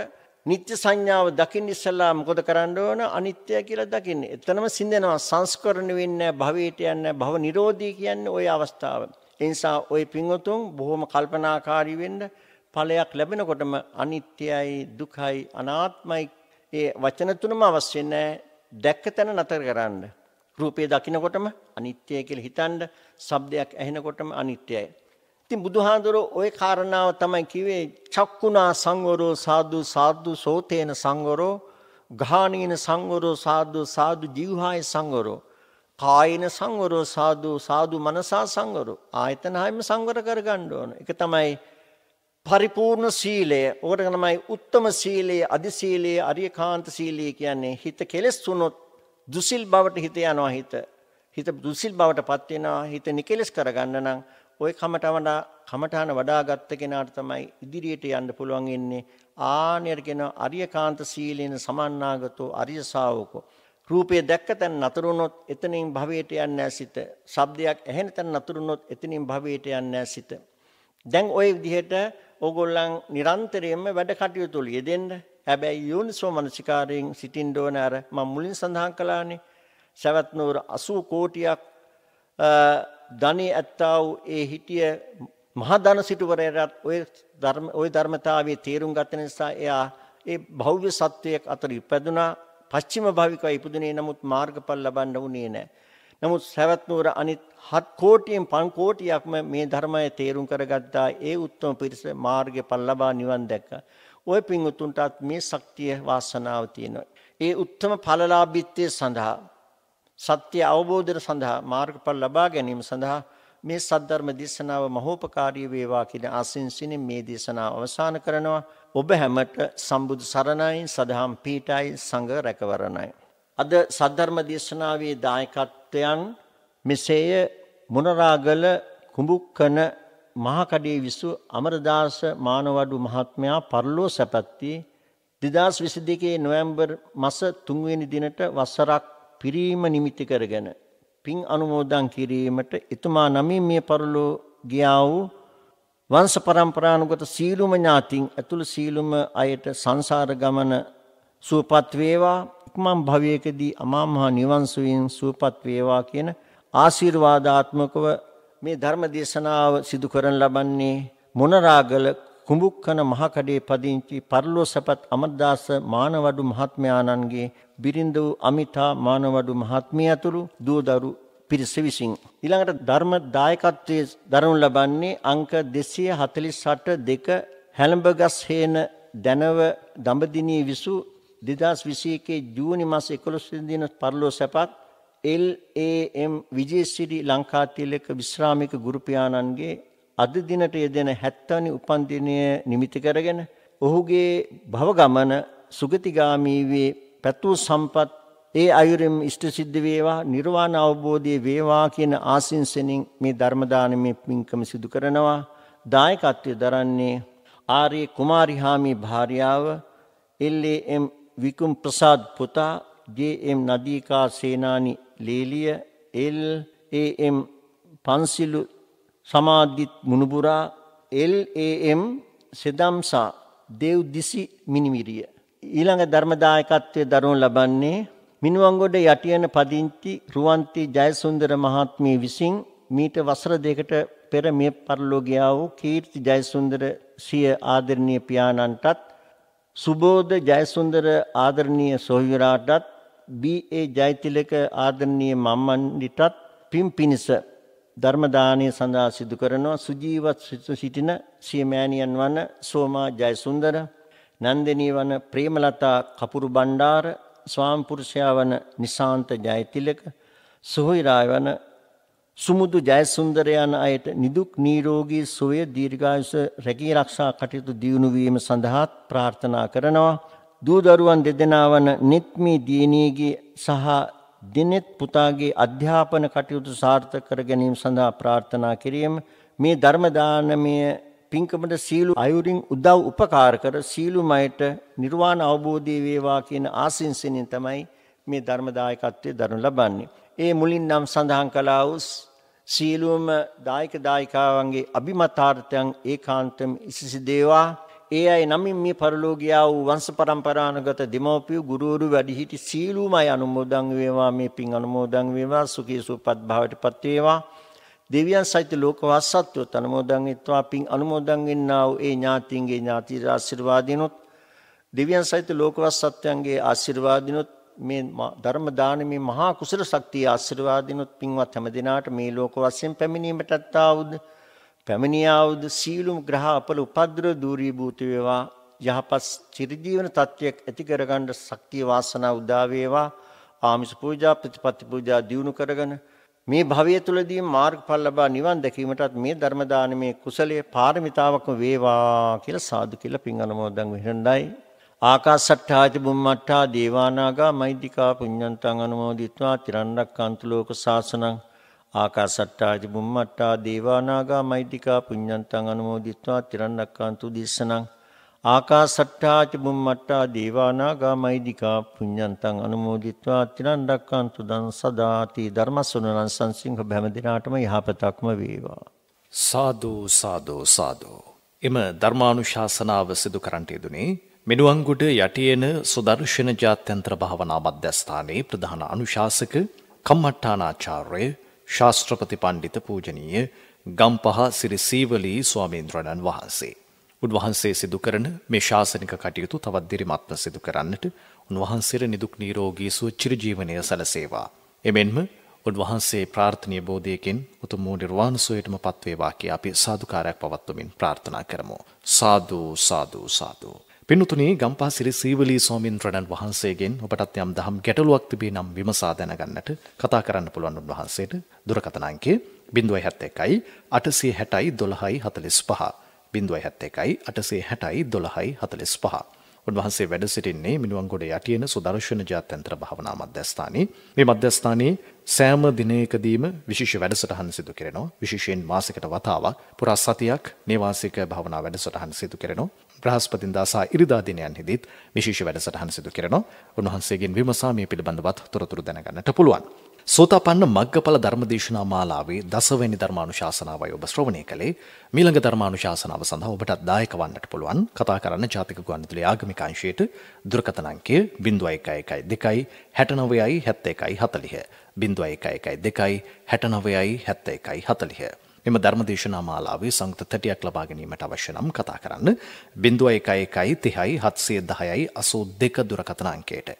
නිත්‍ය සංඥාව දකින්න ඉස්සලා මොකද කරන්න ඕන? අනිත්‍ය කියලා දකින්න. එතනම සිඳෙනවා සංස්කරණ වෙන්නේ භවයට යන්නේ භව නිරෝධී කියන්නේ ওই අවස්ථාව. ඒ නිසා ওই පිංවතුන් බොහොම කල්පනාකාරී වෙන්න ඵලයක් ලැබෙනකොටම අනිත්‍යයි දුකයි අනාත්මයි ඒ වචන තුනම අවශ්‍ය නැහැ. දැක්ක තැන නතර කරන්න. රූපය දකින්නකොටම අනිත්‍යයි කියලා හිතනද, ශබ්දයක් ඇහෙනකොටම අනිත්‍යයි. ඉතින් බුදුහාඳුරෝ ওই කාරණාව තමයි කිව්වේ චක්කුණා සංවරෝ සාදු සාදු සෝතේන සංවරෝ ගාහණීන සංවරෝ සාදු සාදු ජීවහාය සංවරෝ කායින සංවරෝ සාදු සාදු මනසා සංවරෝ ආයතන හැම සංවර කරගන්න ඕන. ඒක තමයි පරිපූර්ණ සීලය. ඕකට තමයි උත්තම සීලය, අදි සීලය, අරියකාන්ත සීලය කියන්නේ හිත කෙලස් තුනොත් දුසිල් බවට හිත යනවා හිත. හිත දුසිල් බවටපත් වෙනවා. හිත නිකෙලස් කරගන්න නම් ওই කමටවඩා කමඨාන වඩා ගත්ත කෙනාට තමයි ඉදිරියට යන්න පුළුවන් ඉන්නේ ආනියර කියන අරියකාන්ත සීලෙන සමන්නාගතෝ අරිය ශාවකෝ රූපය දැක්ක තැන නතර වුණොත් එතනින් භවයට යන්නේ නැහැ සිත. ශබ්දයක් ඇහෙන තැන නතර වුණොත් එතනින් භවයට යන්නේ නැහැ සිත. දැන් ওই විදිහට ඕගොල්ලන් නිරන්තරයෙන්ම වැඩ කටයුතු වල යෙදෙන්න. හැබැයි යෝනිසෝ මනසිකාරයෙන් සිටින්න ඕන අර මම මුලින් සඳහන් කළානේ. සවැත් නూరు 80 කෝටියක් ධනි ඇත්තා වූ ඒ හිටිය මහා ධන සිටුවරයාට ওই ධර්ම ওই ධර්මතාවයේ තේරුම් ගත නිසා එයා ඒ භෞව්‍ය සත්වයක් අතර ඉපදුනා පස්චිම භාවිකව ඉපදුනේ නමුත් මාර්ගඵල ලබන්න උනේ නැහැ. නමුත් සවැත් නුවර අනිත් 7 කෝටියෙන් 5 කෝටියක්ම මේ ධර්මය තේරුම් කරගත්තා. ඒ උත්තම පිරිස මාර්ගඵල ලබා නිවන් දැක්කා. ওই පින් උතුන්ටත් මේ ශක්තිය වාසනාව තියෙනවා. ඒ උත්තම ඵලලාභීත්වය සඳහා සත්‍ය අවබෝධය සඳහා මාර්ගඵල ලබා ගැනීම සඳහා මේ සද්ධර්ම දේශනාව මහෝපකාරී වේවා කියන ආසින්සින් මේ දේශනාව අවසන් කරනවා ඔබ හැමට සම්බුදු සරණයි සදහම් පීඨයි සංඝ රැකවරණයි අද සද්ධර්ම දේශනාවේ දායකත්වයන් මෙසේය මොනරාගල කුඹුක්කන මහකඩේ විසු අමරදාස මානවඩු මහත්මයා පරලෝ සැපැත්ති 2022 නොවැම්බර් මස 3 වෙනි දිනට වසරක් පිරීම නිමිති කරගෙන පින් අනුමෝදන් කිරීමට එතුමා නමින් මිය පරලෝ ගියා වූ වංශ પરම්පරානුගත සීලුම ඥාතින් ඇතුළු සීලුම අයට සංසාර ගමන සුවපත් වේවා ඉක්මන් භවයකදී අමාමහා නිවන් සුවින් සුවපත් වේවා කියන ආශිර්වාදාත්මකව මේ ධර්ම දේශනාව සිදු කරන ලබන්නේ මොනරාගල කුඹුක්කන මහකඩේ පදිංචි පර්ලෝසපත් අමරදාස මානවඩු මහත්මයාණන්ගේ බිරිඳ වූ අමිතා මානවඩු මහත්මිය ඇතුළු දූදරු පිරිස විසින් ඊළඟට ධර්ම දායකත්වයේ දරනු ලබන්නේ අංක 248 දෙක හැලඹගස් හේන දැනව දඹදිනී විසු 2021 ජූනි මාස 11 වෙනිදින පර්ලෝසපත් L A M Wijesiri Lankathilaka විශ්‍රාමික ගුරු පියාණන්ගේ අද දිනට යෙදෙන 70 වෙනි උපන්දිනය නිමිති කරගෙන ඔහුගේ භව ගමන සුගතිගාමී වේ පැතු සම්පත් ඒ අයුරින් ඉෂ්ට සිද්ධ වේවා නිර්වාණ අවබෝධයේ වේවා කියන ආසින්සෙනින් මේ ධර්ම දානමේ පින්කම සිදු කරනවා දායකත්වය දරන්නේ ආර්ය කුමාරිහාමි භාර්යාව එල්.එම්. විකුම් ප්‍රසාද් පුතා ජේ.එම්. නදීකා සේනානි ලේලිය එල්.එම්. පන්සිලු සමාධිත් මුණුපුරා LAM සෙදම්සා දේව් දිසි මිනිමිරිය ඊළඟ ධර්මදායකත්වයේ දරනු ලබන්නේ මිනුවන්ගොඩ යටියන පදිංචි රුවන්ති ජයසුන්දර මහත්මිය විසින් මීට වසර දෙකට පෙර මිය පරලෝකියා වූ කීර්ති ජයසුන්දර සිය ආදරණීය පියාණන්ටත් සුබෝධ ජයසුන්දර ආදරණීය සොහොයුරාටත් බී.ඒ. ජයතිලක ආදරණීය මම්මන්ඩිටත් පින් පිනිස ධර්ම දානය සඳහා සිදු කරනවා සුජීවත් සිටින සියමෑණියන් වන සෝමා ජයසුන්දර නන්දිනී වන ප්‍රේමලතා කපුරු බණ්ඩාර ස්වාම පුරුෂයා වන නිසාන්ත ජයතිලක සොහිරා වන සුමුදු ජයසුන්දර යන අයට නිදුක් නිරෝගී සුවය දීර්ඝායුෂ රැකී ආරක්ෂා කටයුතු දියුණු වීම සඳහාත් ප්‍රාර්ථනා කරනවා දූ දරුවන් දෙදෙනා වන නිත්මි දීනීගේ සහ දිනෙත් පුතාගේ අධ්‍යාපන කටයුතු සාර්ථක කර ගැනීම සඳහා ප්‍රාර්ථනා කිරීම මේ ධර්ම දානමය පින්කමට සීලු අයුරින් උදව් උපකාර කර සීලුමයට නිර්වාණ අවබෝධය වේවා කියන ආසින්සෙනින් තමයි මේ ධර්ම දායකත්වයේ දරනු ලබන්නේ. ඒ මුලින් නම් සඳහන් කළා වූ සීලුම දායක දායිකාවන්ගේ අභිමතාර්ථයන් ඒකාන්තම ඉසිසි දේවා ඒ අය නමින් මේ පරලෝකියා වූ වංශ પરම්පරානුගත දෙමව්පිය ගුරුවරු වැඩිහිටි සීලූම අය අනුමෝදන් වේවා මේ පින් අනුමෝදන් වේවා සුඛී සුවපත් භාවයටපත් වේවා දෙවියන් සහිත ලෝකවාසත්වෝ අනුමෝදන් වෙත්වා පින් අනුමෝදන් වෙන්නා වූ ඒ ඥාතීන්ගේ ඥාති ආශිර්වාදිනුත් දෙවියන් සහිත ලෝකවාසත්වයන්ගේ ආශිර්වාදිනුත් මේ ධර්ම දානමේ මහා කුසල ශක්තිය ආශිර්වාදිනුත් පින්වත් හැමදිනාට මේ ලෝක වශයෙන් පැමිණීමටත් ආවුද පැමිණියාවුදු සීලුම් ග්‍රහ අපල උපද්දර දූරී භූත වේවා යහපත් චිරජීවන තත්වයක් ඇති කරගන්න ශක්තිය වාසනා උදා වේවා ආමිෂ පූජා ප්‍රතිපත්ති පූජා දියුණු කරගෙන මේ භවය තුලදී මාර්ගඵල ලබා නිවන් දැකීමටත් මේ ධර්ම දානමේ කුසලයේ පාරමිතාවක්ම වේවා කියලා සාදු කියලා පින් අනුමෝදන් වෙන්නයි ආකාසට්ඨාති බුම්මට්ඨා දේවානාගා මෛද්దికා පුඤ්ඤන්තං අනුමෝදිත්වා තිරණ්ණක් අන්තුලෝක සාසනං ආකාසට්ටාජ බුම්මට්ටා දේවානාගා මෛතිකා පුඤ්ඤන්තං අනුමෝදිත්වා තිරන්නක්කාන්තු දිස්සනං ආකාසට්ටාච බුම්මට්ටා දේවානාගා මෛදිකා පුඤ්ඤන්තං අනුමෝදිත්වා තිරන් රැක්කන්තු දන් සදාති ධර්මසුනනං සංසිංහ බැමදිනාටම යහපතක්ම වේවා සාදු සාදු සාදු එම ධර්මානුශාසනාව සිදු කරන්ට යෙදුනේ මෙනුවන්ගුඩ යටියන සුදර්ශන ජාත්‍යන්තර භාවනා මධ්‍යස්ථානයේ ප්‍රධාන අනුශාසක කම්මට්ටානාචාර්ය ශාස්ත්‍රපති පණ්ඩිත පූජනීය ගම්පහ සිරි සීවලී ස්වාමීන්ද්‍රණන් වහන්සේ. උන්වහන්සේ සිදු කරන මේ ශාසනික කටයුතු තවත් දිරිමත්ව සිදු කරන්නට උන්වහන්සේට නිදුක් නීරෝගී සුව චිරජීවනය සැලසේවා. එමෙන්ම උන්වහන්සේ ප්‍රාර්ථනය බෝධයකින් උතුම් වූ නිර්වාණ සුවයටම පත්වේවා කියා අපි සාදුකාරයක් පවත්වමින් ප්‍රාර්ථනා කරමු. සාදු සාදු සාදු පින්නුතුනේ ගම්පා සිරි සීවලී ස්වාමින්ද්‍රණන් වහන්සේගෙන් ඔබටත් යම් දහම් ගැටලුවක් තිබේ නම් විමසා දැනගන්නට කතා කරන්න පුළුවන් උන්වහන්සේට දුරකථන අංකය 071යි 860යි 12යි 45 071යි 860යි 12යි 45 උන්වහන්සේ වැඩ සිටින්නේ මිනුවන්ගොඩ යටියන සුදර්ශන ජාත්‍යන්තර භාවනා මධ්‍යස්ථානයේ මේ මධ්‍යස්ථානයේ සෑම දිනයකදීම විශේෂ වැඩසටහන් සිදු කරනවා විශේෂයෙන් මාසිකට වතාවක් පුරා සතියක් නිවාසික භවනා වැඩසටහන් සිදු කරනවා බ්‍රහස්පතින්දා සහ ඉරිදා දිනයන්හිදීත් විශේෂ වැඩසටහන් සිදු කරනවා. උන්වහන්සේගෙන් විමසා මේ පිළිබඳවත් තොරතුරු දැනගන්නට පුළුවන්. සෝතාපන්න මග්ගඵල ධර්මදේශනා මාලාවේ දසවැනි ධර්මානුශාසනාවයි ඔබ ශ්‍රවණය කළේ. මීළඟ ධර්මානුශාසනාව සඳහා ඔබටත් දායක වන්නට පුළුවන්. කතා කරන්න ජාතික ගුවන්විදුලි ආගමික අංශයට දුරකථන අංකය 0112 69 71 40 0112 69 71 40 එම ධර්මදේශනා මාලාවේ සංත 30ක් ලබා ගැනීමට අවශ්‍ය නම් කතා කරන්න 0111 30 710යි 82 දුරකථන අංකයට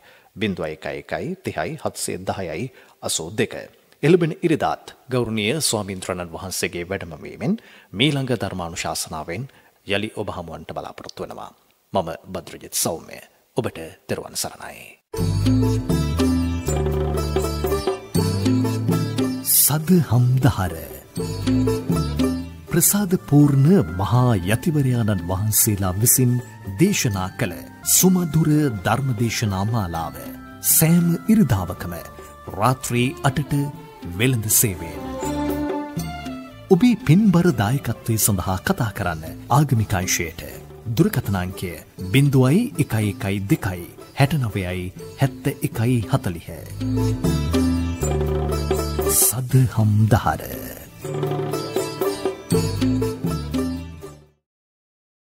0111 30 710යි 82 එළඹෙන ඉරිදාත් ගෞරවනීය ස්වාමින්ද්‍රණන් වහන්සේගේ වැඩමවීමෙන් මීළඟ ධර්මානුශාසනාවෙන් යලි ඔබ හමුවන්ට බලාපොරොත්තු වෙනවා. මම බද්‍රජිත් සෞම්‍ය. ඔබට දරුවන් සරණයි. සදහම් දහර ප්‍රසාදපූර්ණ මහා යතිවරයාණන් වහන්සේලා විසින් දේශනා කළ සුමදුර ධර්මදේශනා මාලාව සෑම ඉරිදාවකම රාත්‍රී අටට වෙළඳ සේවයෙන්. ඔබේ පින්බර දායකත්වය සඳහා කතා කරන්න ආගමිකංශයට දුරකථනාංකය බිඳුවයි එකයි එකයි දෙකයි හැටනොවයයි හැත්ත එකයි හතලිහ. සදහම් දහර. Thank you.